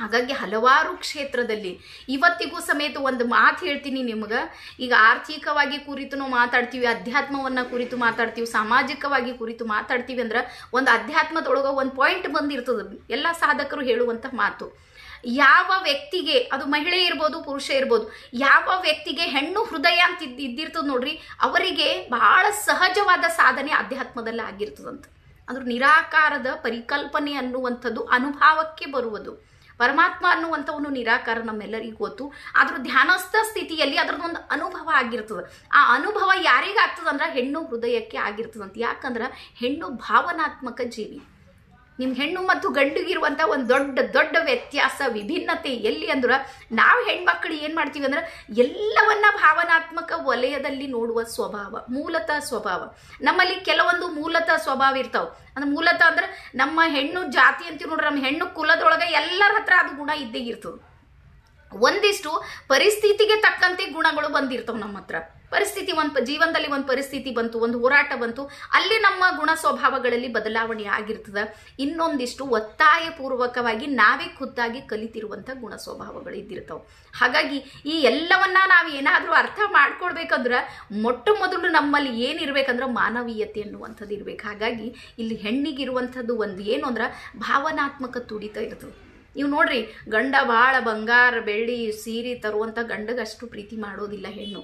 ಹಾಗಾಗಿ ಹಲವಾರು ಕ್ಷೇತ್ರದಲ್ಲಿ ಇವತ್ತಿಗೂ ಸಮೇತ ಒಂದು ಮಾತು ಹೇಳ್ತೀನಿ ನಿಮ್ಗೆ ಈಗ ಆರ್ಥಿಕವಾಗಿ ಕುರಿತು ಮಾತಾಡ್ತೀವಿ ಅಧ್ಯಾತ್ಮವನ್ನು ಕುರಿತು ಮಾತಾಡ್ತೀವಿ ಸಾಮಾಜಿಕವಾಗಿ ಕುರಿತು ಮಾತಾಡ್ತೀವಿ ಅಂದ್ರೆ ಒಂದು ಅಧ್ಯಾತ್ಮದೊಳಗೆ ಒಂದು ಪಾಯಿಂಟ್ ಬಂದಿರ್ತದೆ ಎಲ್ಲ ಸಾಧಕರು ಹೇಳುವಂಥ ಮಾತು ಯಾವ ವ್ಯಕ್ತಿಗೆ ಅದು ಮಹಿಳೆ ಇರ್ಬೋದು ಪುರುಷ ಇರ್ಬೋದು ಯಾವ ವ್ಯಕ್ತಿಗೆ ಹೆಣ್ಣು ಹೃದಯ ಅಂತ ಇದ್ದಿರ್ತದೆ ನೋಡ್ರಿ ಅವರಿಗೆ ಬಹಳ ಸಹಜವಾದ ಸಾಧನೆ ಅಧ್ಯಾತ್ಮದಲ್ಲಿ ಆಗಿರ್ತದಂತ ಅಂದ್ರೆ ನಿರಾಕಾರದ ಪರಿಕಲ್ಪನೆ ಅನ್ನುವಂಥದ್ದು ಅನುಭವಕ್ಕೆ ಬರುವುದು ಪರಮಾತ್ಮ ಅನ್ನುವಂಥವನು ನಿರಾಕಾರ ನಮ್ಮೆಲ್ಲರಿಗೂ ಗೊತ್ತು ಅದ್ರ ಧ್ಯಾನಸ್ಥ ಸ್ಥಿತಿಯಲ್ಲಿ ಅದ್ರದ್ದೊಂದು ಅನುಭವ ಆಗಿರ್ತದೆ ಆ ಅನುಭವ ಯಾರಿಗಾಗ್ತದಂದ್ರೆ ಹೆಣ್ಣು ಹೃದಯಕ್ಕೆ ಆಗಿರ್ತದಂತ ಯಾಕಂದ್ರೆ ಹೆಣ್ಣು ಭಾವನಾತ್ಮಕ ಜೀವಿ ನಿಮ್ಮ ಹೆಣ್ಣು ಮತ್ತು ಗಂಡಿಗಿರುವಂಥ ಒಂದು ದೊಡ್ಡ ದೊಡ್ಡ ವ್ಯತ್ಯಾಸ ವಿಭಿನ್ನತೆ ಎಲ್ಲಿ ಅಂದ್ರೆ ನಾವು ಹೆಣ್ಮಕ್ಳು ಏನು ಮಾಡ್ತೀವಿ ಅಂದ್ರೆ ಎಲ್ಲವನ್ನ ಭಾವನಾತ್ಮಕ ವಲಯದಲ್ಲಿ ನೋಡುವ ಸ್ವಭಾವ ಮೂಲತಃ ಸ್ವಭಾವ ನಮ್ಮಲ್ಲಿ ಕೆಲವೊಂದು ಮೂಲತಃ ಸ್ವಭಾವ ಇರ್ತಾವೆ ಅಂದ್ರೆ ಮೂಲತಃ ಅಂದ್ರೆ ನಮ್ಮ ಹೆಣ್ಣು ಜಾತಿ ಅಂತೀವಿ ನೋಡ್ರಿ ನಮ್ಮ ಹೆಣ್ಣು ಕುಲದೊಳಗೆ ಎಲ್ಲರ ಹತ್ರ ಅದು ಗುಣ ಇದ್ದೇ ಇರ್ತದೆ ಒಂದಿಷ್ಟು ಪರಿಸ್ಥಿತಿಗೆ ತಕ್ಕಂತೆ ಗುಣಗಳು ಬಂದಿರ್ತವೆ ನಮ್ಮ ಹತ್ರ ಪರಿಸ್ಥಿತಿ ಒಂದು ಜೀವನದಲ್ಲಿ ಒಂದು ಪರಿಸ್ಥಿತಿ ಬಂತು ಒಂದು ಹೋರಾಟ ಬಂತು ಅಲ್ಲಿ ನಮ್ಮ ಗುಣ ಸ್ವಭಾವಗಳಲ್ಲಿ ಬದಲಾವಣೆ ಆಗಿರ್ತದೆ ಇನ್ನೊಂದಿಷ್ಟು ಪೂರ್ವಕವಾಗಿ ನಾವೇ ಖುದ್ದಾಗಿ ಕಲಿತಿರುವಂಥ ಗುಣ ಸ್ವಭಾವಗಳು ಇದ್ದಿರ್ತಾವೆ ಹಾಗಾಗಿ ಈ ಎಲ್ಲವನ್ನ ನಾವು ಏನಾದರೂ ಅರ್ಥ ಮಾಡ್ಕೊಳ್ಬೇಕಂದ್ರೆ ಮೊಟ್ಟ ಮೊದಲು ನಮ್ಮಲ್ಲಿ ಏನಿರ್ಬೇಕಂದ್ರೆ ಮಾನವೀಯತೆ ಅನ್ನುವಂಥದ್ದು ಇರಬೇಕು ಹಾಗಾಗಿ ಇಲ್ಲಿ ಹೆಣ್ಣಿಗಿರುವಂಥದ್ದು ಒಂದು ಏನು ಅಂದ್ರೆ ಭಾವನಾತ್ಮಕ ತುಡಿತ ಇರ್ತದೆ ನೀವು ನೋಡ್ರಿ ಗಂಡ ಬಾಳ ಬಂಗಾರ ಬೆಳ್ಳಿ ಸೀರೆ ತರುವಂಥ ಗಂಡಗಷ್ಟು ಪ್ರೀತಿ ಮಾಡೋದಿಲ್ಲ ಹೆಣ್ಣು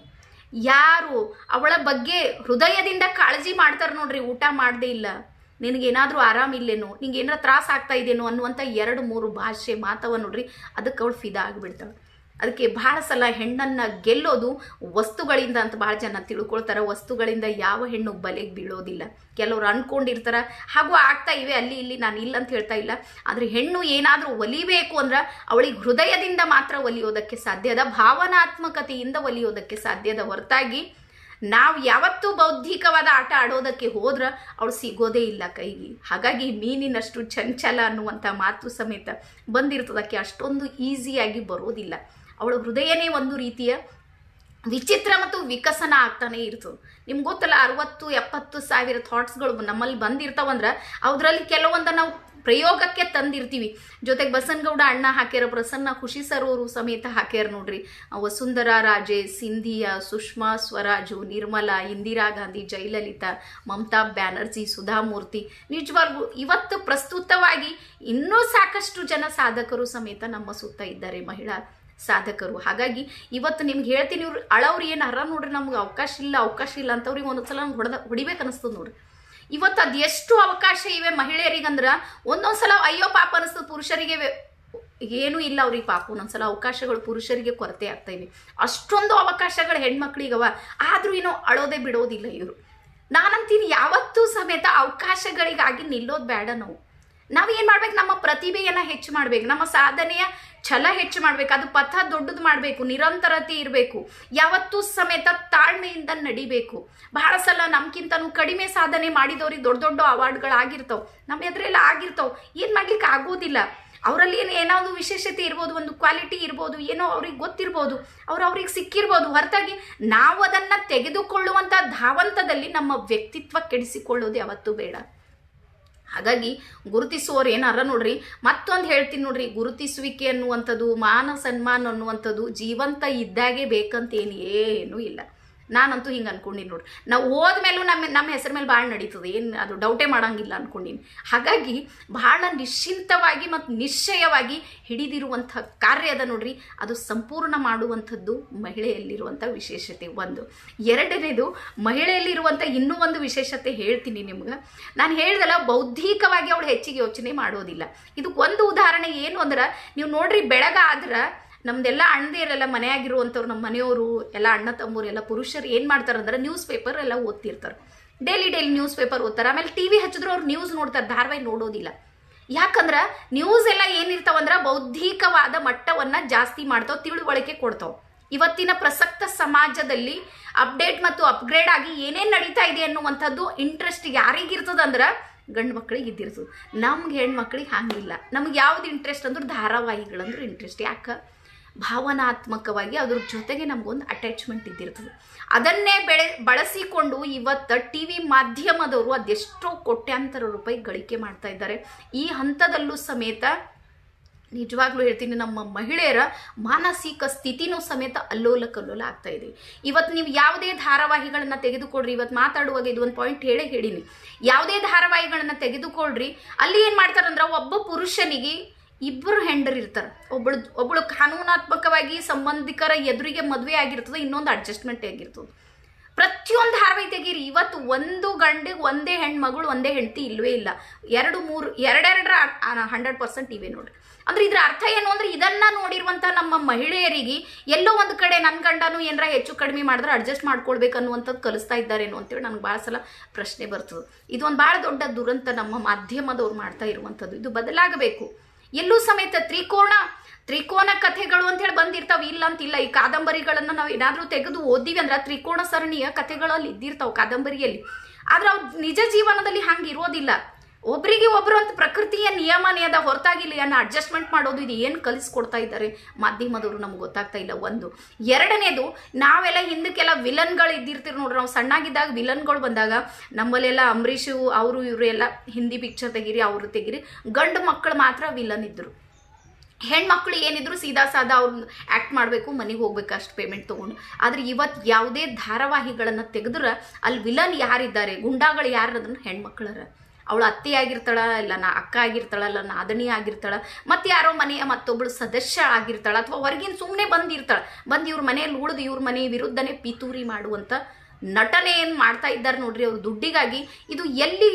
ಯಾರು ಅವಳ ಬಗ್ಗೆ ಹೃದಯದಿಂದ ಕಾಳಜಿ ಮಾಡ್ತಾರೆ ನೋಡ್ರಿ ಊಟ ಮಾಡದೇ ಇಲ್ಲ ನಿನಗೇನಾದರೂ ಆರಾಮಿಲ್ಲೇನೋ ನಿಂಗೆ ಏನಾರ ತ್ರಾಸ ಆಗ್ತಾ ಇದೇನೋ ಅನ್ನುವಂಥ ಎರಡು ಮೂರು ಭಾಷೆ ಮಾತವ ನೋಡ್ರಿ ಅದಕ್ಕೆ ಅವಳು ಫಿದಾ ಆಗಿಬಿಡ್ತಾಳೆ ಅದಕ್ಕೆ ಬಹಳ ಸಲ ಹೆಣ್ಣನ್ನು ಗೆಲ್ಲೋದು ವಸ್ತುಗಳಿಂದ ಅಂತ ಬಹಳ ಜನ ತಿಳ್ಕೊಳ್ತಾರೆ ವಸ್ತುಗಳಿಂದ ಯಾವ ಹೆಣ್ಣು ಬಲೆಗೆ ಬೀಳೋದಿಲ್ಲ ಕೆಲವರು ಅಂದ್ಕೊಂಡಿರ್ತಾರೆ ಹಾಗೂ ಆಗ್ತಾ ಇವೆ ಅಲ್ಲಿ ಇಲ್ಲಿ ನಾನು ಇಲ್ಲ ಅಂತ ಹೇಳ್ತಾ ಇಲ್ಲ ಆದರೆ ಹೆಣ್ಣು ಏನಾದರೂ ಒಲಿಬೇಕು ಅಂದ್ರೆ ಅವಳಿಗೆ ಹೃದಯದಿಂದ ಮಾತ್ರ ಒಲಿಯೋದಕ್ಕೆ ಸಾಧ್ಯದ ಭಾವನಾತ್ಮಕತೆಯಿಂದ ಒಲಿಯೋದಕ್ಕೆ ಸಾಧ್ಯದ ಹೊರತಾಗಿ ನಾವು ಯಾವತ್ತೂ ಬೌದ್ಧಿಕವಾದ ಆಟ ಆಡೋದಕ್ಕೆ ಹೋದ್ರೆ ಅವಳು ಸಿಗೋದೇ ಇಲ್ಲ ಕೈಗೆ ಹಾಗಾಗಿ ಮೀನಿನಷ್ಟು ಚಂಚಲ ಅನ್ನುವಂಥ ಮಾತು ಸಮೇತ ಬಂದಿರ್ತದಕ್ಕೆ ಅಷ್ಟೊಂದು ಈಸಿಯಾಗಿ ಬರೋದಿಲ್ಲ ಅವಳ ಹೃದಯನೇ ಒಂದು ರೀತಿಯ ವಿಚಿತ್ರ ಮತ್ತು ವಿಕಸನ ಆಗ್ತಾನೆ ಇರ್ತದೆ ನಿಮ್ಗೆ ಗೊತ್ತಲ್ಲ ಅರವತ್ತು ಎಪ್ಪತ್ತು ಸಾವಿರ ಥಾಟ್ಸ್ಗಳು ನಮ್ಮಲ್ಲಿ ಬಂದಿರ್ತಾವಂದ್ರೆ ಅದರಲ್ಲಿ ಕೆಲವೊಂದು ನಾವು ಪ್ರಯೋಗಕ್ಕೆ ತಂದಿರ್ತೀವಿ ಜೊತೆಗೆ ಬಸನ್ಗೌಡ ಅಣ್ಣ ಹಾಕ್ಯಾರ ಪ್ರಸನ್ನ ಖುಷಿ ಅವರು ಸಮೇತ ಹಾಕ್ಯಾರ ನೋಡ್ರಿ ವಸುಂಧರಾ ರಾಜೆ ಸಿಂಧಿಯಾ ಸುಷ್ಮಾ ಸ್ವರಾಜು ನಿರ್ಮಲಾ ಇಂದಿರಾ ಗಾಂಧಿ ಜಯಲಲಿತಾ ಮಮತಾ ಬ್ಯಾನರ್ಜಿ ಸುಧಾಮೂರ್ತಿ ನಿಜವಾಗ್ಲೂ ಇವತ್ತು ಪ್ರಸ್ತುತವಾಗಿ ಇನ್ನೂ ಸಾಕಷ್ಟು ಜನ ಸಾಧಕರು ಸಮೇತ ನಮ್ಮ ಸುತ್ತ ಇದ್ದಾರೆ ಮಹಿಳಾ ಸಾಧಕರು ಹಾಗಾಗಿ ಇವತ್ತು ನಿಮ್ಗೆ ಹೇಳ್ತೀನಿ ಇವ್ರು ಅಳವ್ರು ಏನು ಅರ ನೋಡ್ರಿ ನಮ್ಗೆ ಅವಕಾಶ ಇಲ್ಲ ಅವಕಾಶ ಇಲ್ಲ ಅಂತವ್ರಿಗೆ ಒಂದೊಂದು ಸಲ ಹೊಡೆದ ಹೊಡಿಬೇಕು ಅನಿಸ್ತದೆ ನೋಡ್ರಿ ಇವತ್ತು ಅದು ಎಷ್ಟು ಅವಕಾಶ ಇವೆ ಮಹಿಳೆಯರಿಗಂದ್ರೆ ಒಂದೊಂದು ಸಲ ಅಯ್ಯೋ ಪಾಪ ಅನಿಸ್ತದೆ ಪುರುಷರಿಗೆ ಏನೂ ಇಲ್ಲ ಅವ್ರಿಗೆ ಪಾಪ ಸಲ ಅವಕಾಶಗಳು ಪುರುಷರಿಗೆ ಕೊರತೆ ಆಗ್ತಾ ಇವೆ ಅಷ್ಟೊಂದು ಅವಕಾಶಗಳು ಹೆಣ್ಮಕ್ಳಿಗವ ಆದರೂ ಏನೋ ಅಳೋದೇ ಬಿಡೋದಿಲ್ಲ ಇವರು ನಾನಂತೀನಿ ಯಾವತ್ತೂ ಸಮೇತ ಅವಕಾಶಗಳಿಗಾಗಿ ನಿಲ್ಲೋದು ಬೇಡ ನಾವು ನಾವು ಏನು ಮಾಡ್ಬೇಕು ನಮ್ಮ ಪ್ರತಿಭೆಯನ್ನು ಹೆಚ್ಚು ಮಾಡಬೇಕು ನಮ್ಮ ಸಾಧನೆಯ ಛಲ ಹೆಚ್ಚು ಮಾಡಬೇಕು ಅದು ಪಥ ದೊಡ್ಡದು ಮಾಡಬೇಕು ನಿರಂತರತೆ ಇರಬೇಕು ಯಾವತ್ತೂ ಸಮೇತ ತಾಳ್ಮೆಯಿಂದ ನಡಿಬೇಕು ಬಹಳ ಸಲ ನಮ್ಗಿಂತನೂ ಕಡಿಮೆ ಸಾಧನೆ ಮಾಡಿದವ್ರಿಗೆ ದೊಡ್ಡ ದೊಡ್ಡ ಅವಾರ್ಡ್ಗಳಾಗಿರ್ತವೆ ನಮ್ಮ ಎದುರೆಲ್ಲ ಆಗಿರ್ತವೆ ಏನು ಮಾಡ್ಲಿಕ್ಕೆ ಆಗೋದಿಲ್ಲ ಅವರಲ್ಲಿ ಏನು ಏನಾದರೂ ವಿಶೇಷತೆ ಇರ್ಬೋದು ಒಂದು ಕ್ವಾಲಿಟಿ ಇರ್ಬೋದು ಏನೋ ಅವ್ರಿಗೆ ಗೊತ್ತಿರ್ಬೋದು ಅವ್ರು ಅವ್ರಿಗೆ ಸಿಕ್ಕಿರ್ಬೋದು ಹೊರತಾಗಿ ನಾವು ಅದನ್ನು ತೆಗೆದುಕೊಳ್ಳುವಂಥ ಧಾವಂತದಲ್ಲಿ ನಮ್ಮ ವ್ಯಕ್ತಿತ್ವ ಕೆಡಿಸಿಕೊಳ್ಳೋದು ಯಾವತ್ತೂ ಬೇಡ ಹಾಗಾಗಿ ಗುರುತಿಸುವವ್ರು ಏನಾರ ನೋಡ್ರಿ ಮತ್ತೊಂದು ಹೇಳ್ತೀನಿ ನೋಡ್ರಿ ಗುರುತಿಸುವಿಕೆ ಅನ್ನುವಂಥದ್ದು ಮಾನ ಸನ್ಮಾನ ಅನ್ನುವಂಥದ್ದು ಜೀವಂತ ಇದ್ದಾಗೆ ಬೇಕಂತ ಏನು ಇಲ್ಲ ನಾನಂತೂ ಹಿಂಗೆ ಅನ್ಕೊಂಡಿನಿ ನೋಡ್ರಿ ನಾವು ಹೋದ್ಮೇಲೂ ನಮ್ಮ ನಮ್ಮ ಹೆಸರು ಮೇಲೆ ಭಾಳ ನಡೀತದೆ ಏನು ಅದು ಡೌಟೇ ಮಾಡೋಂಗಿಲ್ಲ ಅನ್ಕೊಂಡಿನಿ ಹಾಗಾಗಿ ಭಾಳ ನಿಶ್ಚಿಂತವಾಗಿ ಮತ್ತು ನಿಶ್ಚಯವಾಗಿ ಹಿಡಿದಿರುವಂಥ ಕಾರ್ಯ ಅದ ನೋಡ್ರಿ ಅದು ಸಂಪೂರ್ಣ ಮಾಡುವಂಥದ್ದು ಮಹಿಳೆಯಲ್ಲಿರುವಂಥ ವಿಶೇಷತೆ ಒಂದು ಎರಡನೇದು ಮಹಿಳೆಯಲ್ಲಿರುವಂಥ ಇನ್ನೂ ಒಂದು ವಿಶೇಷತೆ ಹೇಳ್ತೀನಿ ನಿಮ್ಗೆ ನಾನು ಹೇಳ್ದಲ್ಲ ಬೌದ್ಧಿಕವಾಗಿ ಅವಳು ಹೆಚ್ಚಿಗೆ ಯೋಚನೆ ಮಾಡೋದಿಲ್ಲ ಇದಕ್ಕೆ ಒಂದು ಉದಾಹರಣೆ ಏನು ಅಂದ್ರೆ ನೀವು ನೋಡ್ರಿ ಆದ್ರೆ ನಮ್ದೆಲ್ಲ ಅಣ್ಣದೇರೆಲ್ಲ ಮನೆಯಾಗಿರುವಂಥವ್ರು ನಮ್ಮ ಮನೆಯವರು ಎಲ್ಲ ಅಣ್ಣ ತಮ್ಮರು ಎಲ್ಲ ಪುರುಷರು ಏನು ಮಾಡ್ತಾರೆ ಅಂದ್ರೆ ನ್ಯೂಸ್ ಪೇಪರ್ ಎಲ್ಲ ಓದ್ತಿರ್ತಾರೆ ಡೈಲಿ ಡೈಲಿ ನ್ಯೂಸ್ ಪೇಪರ್ ಓದ್ತಾರೆ ಆಮೇಲೆ ಟಿ ವಿ ಹಚ್ಚಿದ್ರು ಅವ್ರು ನ್ಯೂಸ್ ನೋಡ್ತಾರೆ ಧಾರಾವಾಹಿ ನೋಡೋದಿಲ್ಲ ಯಾಕಂದ್ರೆ ನ್ಯೂಸ್ ಎಲ್ಲ ಏನಿರ್ತಾವಂದ್ರೆ ಬೌದ್ಧಿಕವಾದ ಮಟ್ಟವನ್ನು ಜಾಸ್ತಿ ಮಾಡ್ತಾವೆ ತಿಳುವಳಿಕೆ ಕೊಡ್ತಾವೆ ಇವತ್ತಿನ ಪ್ರಸಕ್ತ ಸಮಾಜದಲ್ಲಿ ಅಪ್ಡೇಟ್ ಮತ್ತು ಅಪ್ಗ್ರೇಡ್ ಆಗಿ ಏನೇನು ನಡೀತಾ ಇದೆ ಅನ್ನುವಂಥದ್ದು ಇಂಟ್ರೆಸ್ಟ್ ಯಾರಿಗಿರ್ತದಂದ್ರೆ ಗಂಡು ಮಕ್ಕಳಿಗೆ ಇದ್ದಿರ್ತದೆ ನಮ್ಗೆ ಹೆಣ್ಮಕ್ಳಿಗೆ ಹಾಗಿಲ್ಲ ನಮ್ಗೆ ಯಾವ್ದು ಇಂಟ್ರೆಸ್ಟ್ ಅಂದ್ರೆ ಧಾರಾವಾಹಿಗಳಂದ್ರೆ ಇಂಟ್ರೆಸ್ಟ್ ಯಾಕೆ ಭಾವನಾತ್ಮಕವಾಗಿ ಅದ್ರ ಜೊತೆಗೆ ನಮಗೊಂದು ಅಟ್ಯಾಚ್ಮೆಂಟ್ ಇದ್ದಿರ್ತದೆ ಅದನ್ನೇ ಬೆಳೆ ಬಳಸಿಕೊಂಡು ಇವತ್ತು ಟಿ ವಿ ಮಾಧ್ಯಮದವರು ಅದೆಷ್ಟೋ ಕೋಟ್ಯಾಂತರ ರೂಪಾಯಿ ಗಳಿಕೆ ಮಾಡ್ತಾ ಇದ್ದಾರೆ ಈ ಹಂತದಲ್ಲೂ ಸಮೇತ ನಿಜವಾಗ್ಲೂ ಹೇಳ್ತೀನಿ ನಮ್ಮ ಮಹಿಳೆಯರ ಮಾನಸಿಕ ಸ್ಥಿತಿನೂ ಸಮೇತ ಅಲ್ಲೋಲ ಕಲ್ಲೋಲ ಆಗ್ತಾ ಇದೆ ಇವತ್ತು ನೀವು ಯಾವುದೇ ಧಾರಾವಾಹಿಗಳನ್ನು ತೆಗೆದುಕೊಳ್ರಿ ಇವತ್ತು ಮಾತಾಡುವಾಗ ಇದು ಒಂದು ಪಾಯಿಂಟ್ ಹೇಳೇ ಹೇಳೀನಿ ಯಾವುದೇ ಧಾರಾವಾಹಿಗಳನ್ನು ತೆಗೆದುಕೊಳ್ರಿ ಅಲ್ಲಿ ಏನು ಮಾಡ್ತಾರಂದ್ರೆ ಒಬ್ಬ ಪುರುಷನಿಗೆ ಇಬ್ಬರು ಹೆಂಡರು ಇರ್ತಾರೆ ಒಬ್ಬಳು ಒಬ್ಬಳು ಕಾನೂನಾತ್ಮಕವಾಗಿ ಸಂಬಂಧಿಕರ ಎದುರಿಗೆ ಮದುವೆ ಆಗಿರ್ತದೆ ಇನ್ನೊಂದು ಅಡ್ಜಸ್ಟ್ಮೆಂಟ್ ಆಗಿರ್ತದೆ ಪ್ರತಿಯೊಂದು ಧಾರಾವಾಹಿತೆಗಿರಿ ಇವತ್ತು ಒಂದು ಗಂಡಿಗೆ ಒಂದೇ ಹೆಣ್ಮಗಳು ಒಂದೇ ಹೆಂಡತಿ ಇಲ್ಲವೇ ಇಲ್ಲ ಎರಡು ಮೂರು ಎರಡೆರಡರ ಹಂಡ್ರೆಡ್ ಪರ್ಸೆಂಟ್ ಇವೆ ನೋಡ್ರಿ ಅಂದ್ರೆ ಇದರ ಅರ್ಥ ಏನು ಅಂದ್ರೆ ಇದನ್ನ ನೋಡಿರುವಂತಹ ನಮ್ಮ ಮಹಿಳೆಯರಿಗೆ ಎಲ್ಲೋ ಒಂದು ಕಡೆ ನನ್ನ ಗಂಡನು ಏನರ ಹೆಚ್ಚು ಕಡಿಮೆ ಮಾಡಿದ್ರೆ ಅಡ್ಜಸ್ಟ್ ಮಾಡ್ಕೊಳ್ಬೇಕು ಅನ್ನುವಂಥದ್ದು ಕಲಿಸ್ತಾ ಇದ್ದಾರೇನು ಅಂತೇಳಿ ನನಗೆ ಭಾಳ ಸಲ ಪ್ರಶ್ನೆ ಬರ್ತದೆ ಇದೊಂದು ಭಾಳ ದೊಡ್ಡ ದುರಂತ ನಮ್ಮ ಮಾಧ್ಯಮದವ್ರು ಮಾಡ್ತಾ ಇರುವಂಥದ್ದು ಇದು ಬದಲಾಗಬೇಕು ಎಲ್ಲೂ ಸಮೇತ ತ್ರಿಕೋಣ ತ್ರಿಕೋನ ಕಥೆಗಳು ಅಂತ ಹೇಳಿ ಬಂದಿರ್ತಾವ ಇಲ್ಲ ಅಂತಿಲ್ಲ ಈ ಕಾದಂಬರಿಗಳನ್ನು ನಾವು ಏನಾದ್ರೂ ತೆಗೆದು ಓದಿವಿ ಅಂದ್ರೆ ತ್ರಿಕೋಣ ಸರಣಿಯ ಕಥೆಗಳಲ್ಲಿ ಇದ್ದಿರ್ತಾವ ಕಾದಂಬರಿಯಲ್ಲಿ ಆದ್ರೆ ಅವ್ರ ನಿಜ ಜೀವನದಲ್ಲಿ ಹಂಗಿರೋದಿಲ್ಲ ಇರೋದಿಲ್ಲ ಒಬ್ರಿಗೆ ಒಬ್ರು ಅಂತ ಪ್ರಕೃತಿಯ ನಿಯಮ ನಿಯದ ಹೊರತಾಗಿ ಇಲ್ಲಿ ಅಡ್ಜಸ್ಟ್ಮೆಂಟ್ ಮಾಡೋದು ಇದು ಏನು ಕಲಿಸ್ಕೊಡ್ತಾ ಇದ್ದಾರೆ ಮಾಧ್ಯಮದವರು ನಮ್ಗೆ ಗೊತ್ತಾಗ್ತಾ ಇಲ್ಲ ಒಂದು ಎರಡನೇದು ನಾವೆಲ್ಲ ಹಿಂದಕ್ಕೆಲ್ಲ ವಿಲನ್ಗಳು ಇದ್ದಿರ್ತೀವಿ ನೋಡ್ರಿ ನಾವು ಸಣ್ಣಾಗಿದ್ದಾಗ ವಿಲನ್ಗಳು ಬಂದಾಗ ನಮ್ಮಲ್ಲೆಲ್ಲ ಅಂಬರೀಷು ಅವರು ಇವರು ಎಲ್ಲ ಹಿಂದಿ ಪಿಕ್ಚರ್ ತೆಗೀರಿ ಅವರು ತೆಗೀರಿ ಗಂಡು ಮಕ್ಕಳು ಮಾತ್ರ ವಿಲನ್ ಇದ್ದರು ಹೆಣ್ಮಕ್ಳು ಏನಿದ್ರು ಸೀದಾ ಸಾದಾ ಅವ್ರನ್ನ ಆ್ಯಕ್ಟ್ ಮಾಡಬೇಕು ಮನೆಗೆ ಹೋಗ್ಬೇಕು ಅಷ್ಟು ಪೇಮೆಂಟ್ ತೊಗೊಂಡು ಆದರೆ ಇವತ್ತು ಯಾವುದೇ ಧಾರಾವಾಹಿಗಳನ್ನು ತೆಗೆದ್ರೆ ಅಲ್ಲಿ ವಿಲನ್ ಯಾರಿದ್ದಾರೆ ಗುಂಡಾಗಳು ಯಾರು ಅದನ್ನು ಹೆಣ್ಮಕ್ಳರ ಅವಳು ಅತ್ತೆ ಆಗಿರ್ತಾಳ ಇಲ್ಲ ನಾ ಅಕ್ಕ ಆಗಿರ್ತಾಳ ಇಲ್ಲ ನಾದಣಿ ಆಗಿರ್ತಾಳ ಮತ್ತು ಯಾರೋ ಮನೆಯ ಮತ್ತೊಬ್ಬಳು ಸದಸ್ಯ ಆಗಿರ್ತಾಳ ಅಥವಾ ಹೊರಗಿನ ಸುಮ್ಮನೆ ಬಂದಿರ್ತಾಳೆ ಬಂದು ಇವ್ರ ಮನೆಯಲ್ಲಿ ಉಳಿದು ಇವ್ರ ಮನೆ ವಿರುದ್ಧನೇ ಪಿತೂರಿ ಮಾಡುವಂಥ ನಟನೆ ಏನು ಮಾಡ್ತಾ ಇದ್ದಾರೆ ನೋಡ್ರಿ ಅವ್ರು ದುಡ್ಡಿಗಾಗಿ ಇದು ಎಲ್ಲಿ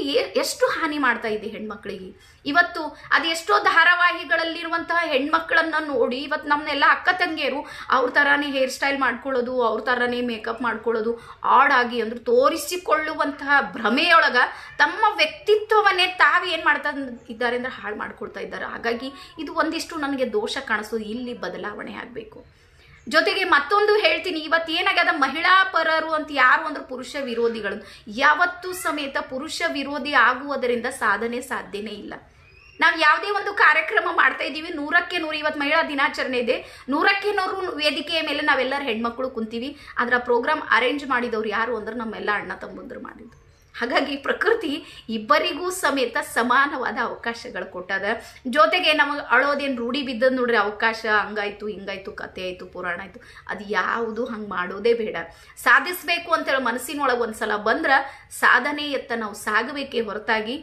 ಎಷ್ಟು ಹಾನಿ ಮಾಡ್ತಾ ಇದೆ ಹೆಣ್ಮಕ್ಳಿಗೆ ಇವತ್ತು ಅದೆಷ್ಟೋ ಧಾರಾವಾಹಿಗಳಲ್ಲಿರುವಂತಹ ಹೆಣ್ಮಕ್ಳನ್ನ ನೋಡಿ ಇವತ್ತು ನಮ್ಮನ್ನೆಲ್ಲ ಅಕ್ಕ ತಂಗಿಯರು ಅವ್ರ ಥರನೇ ಹೇರ್ ಸ್ಟೈಲ್ ಮಾಡ್ಕೊಳ್ಳೋದು ಅವ್ರ ಥರನೇ ಮೇಕಪ್ ಮಾಡ್ಕೊಳ್ಳೋದು ಆಡಾಗಿ ಅಂದ್ರೆ ತೋರಿಸಿಕೊಳ್ಳುವಂತಹ ಭ್ರಮೆಯೊಳಗ ತಮ್ಮ ವ್ಯಕ್ತಿತ್ವವನ್ನೇ ತಾವು ಏನು ಮಾಡ್ತಾ ಇದ್ದಾರೆ ಅಂದ್ರೆ ಹಾಳು ಮಾಡ್ಕೊಳ್ತಾ ಇದ್ದಾರೆ ಹಾಗಾಗಿ ಇದು ಒಂದಿಷ್ಟು ನನಗೆ ದೋಷ ಕಾಣಿಸೋದು ಇಲ್ಲಿ ಬದಲಾವಣೆ ಆಗಬೇಕು ಜೊತೆಗೆ ಮತ್ತೊಂದು ಹೇಳ್ತೀನಿ ಇವತ್ತು ಏನಾಗ್ಯದ ಮಹಿಳಾ ಪರರು ಅಂತ ಯಾರು ಅಂದ್ರೆ ಪುರುಷ ವಿರೋಧಿಗಳು ಯಾವತ್ತು ಸಮೇತ ಪುರುಷ ವಿರೋಧಿ ಆಗುವುದರಿಂದ ಸಾಧನೆ ಸಾಧ್ಯನೇ ಇಲ್ಲ ನಾವು ಯಾವುದೇ ಒಂದು ಕಾರ್ಯಕ್ರಮ ಮಾಡ್ತಾ ಇದ್ದೀವಿ ನೂರಕ್ಕೆ ನೂರು ಇವತ್ತು ಮಹಿಳಾ ದಿನಾಚರಣೆ ಇದೆ ನೂರಕ್ಕೆ ನೂರು ವೇದಿಕೆಯ ಮೇಲೆ ನಾವೆಲ್ಲರೂ ಹೆಣ್ಮಕ್ಳು ಕುಂತೀವಿ ಅದರ ಪ್ರೋಗ್ರಾಮ್ ಅರೇಂಜ್ ಮಾಡಿದವ್ರು ಯಾರು ಅಂದ್ರೆ ನಮ್ಮೆಲ್ಲ ಅಣ್ಣ ತಮ್ಮಂದ್ರು ಮಾಡಿದ್ರು ಹಾಗಾಗಿ ಪ್ರಕೃತಿ ಇಬ್ಬರಿಗೂ ಸಮೇತ ಸಮಾನವಾದ ಅವಕಾಶಗಳು ಕೊಟ್ಟದ ಜೊತೆಗೆ ನಮಗೆ ಅಳೋದೇನು ರೂಢಿ ಬಿದ್ದ ನೋಡ್ರಿ ಅವಕಾಶ ಹಂಗಾಯ್ತು ಹಿಂಗಾಯ್ತು ಕತೆ ಆಯ್ತು ಪುರಾಣ ಆಯ್ತು ಅದು ಯಾವುದು ಹಂಗೆ ಮಾಡೋದೇ ಬೇಡ ಸಾಧಿಸಬೇಕು ಅಂತೇಳಿ ಮನಸ್ಸಿನೊಳಗೆ ಒಂದ್ಸಲ ಸಲ ಬಂದ್ರೆ ಸಾಧನೆಯತ್ತ ನಾವು ಸಾಗಬೇಕೇ ಹೊರತಾಗಿ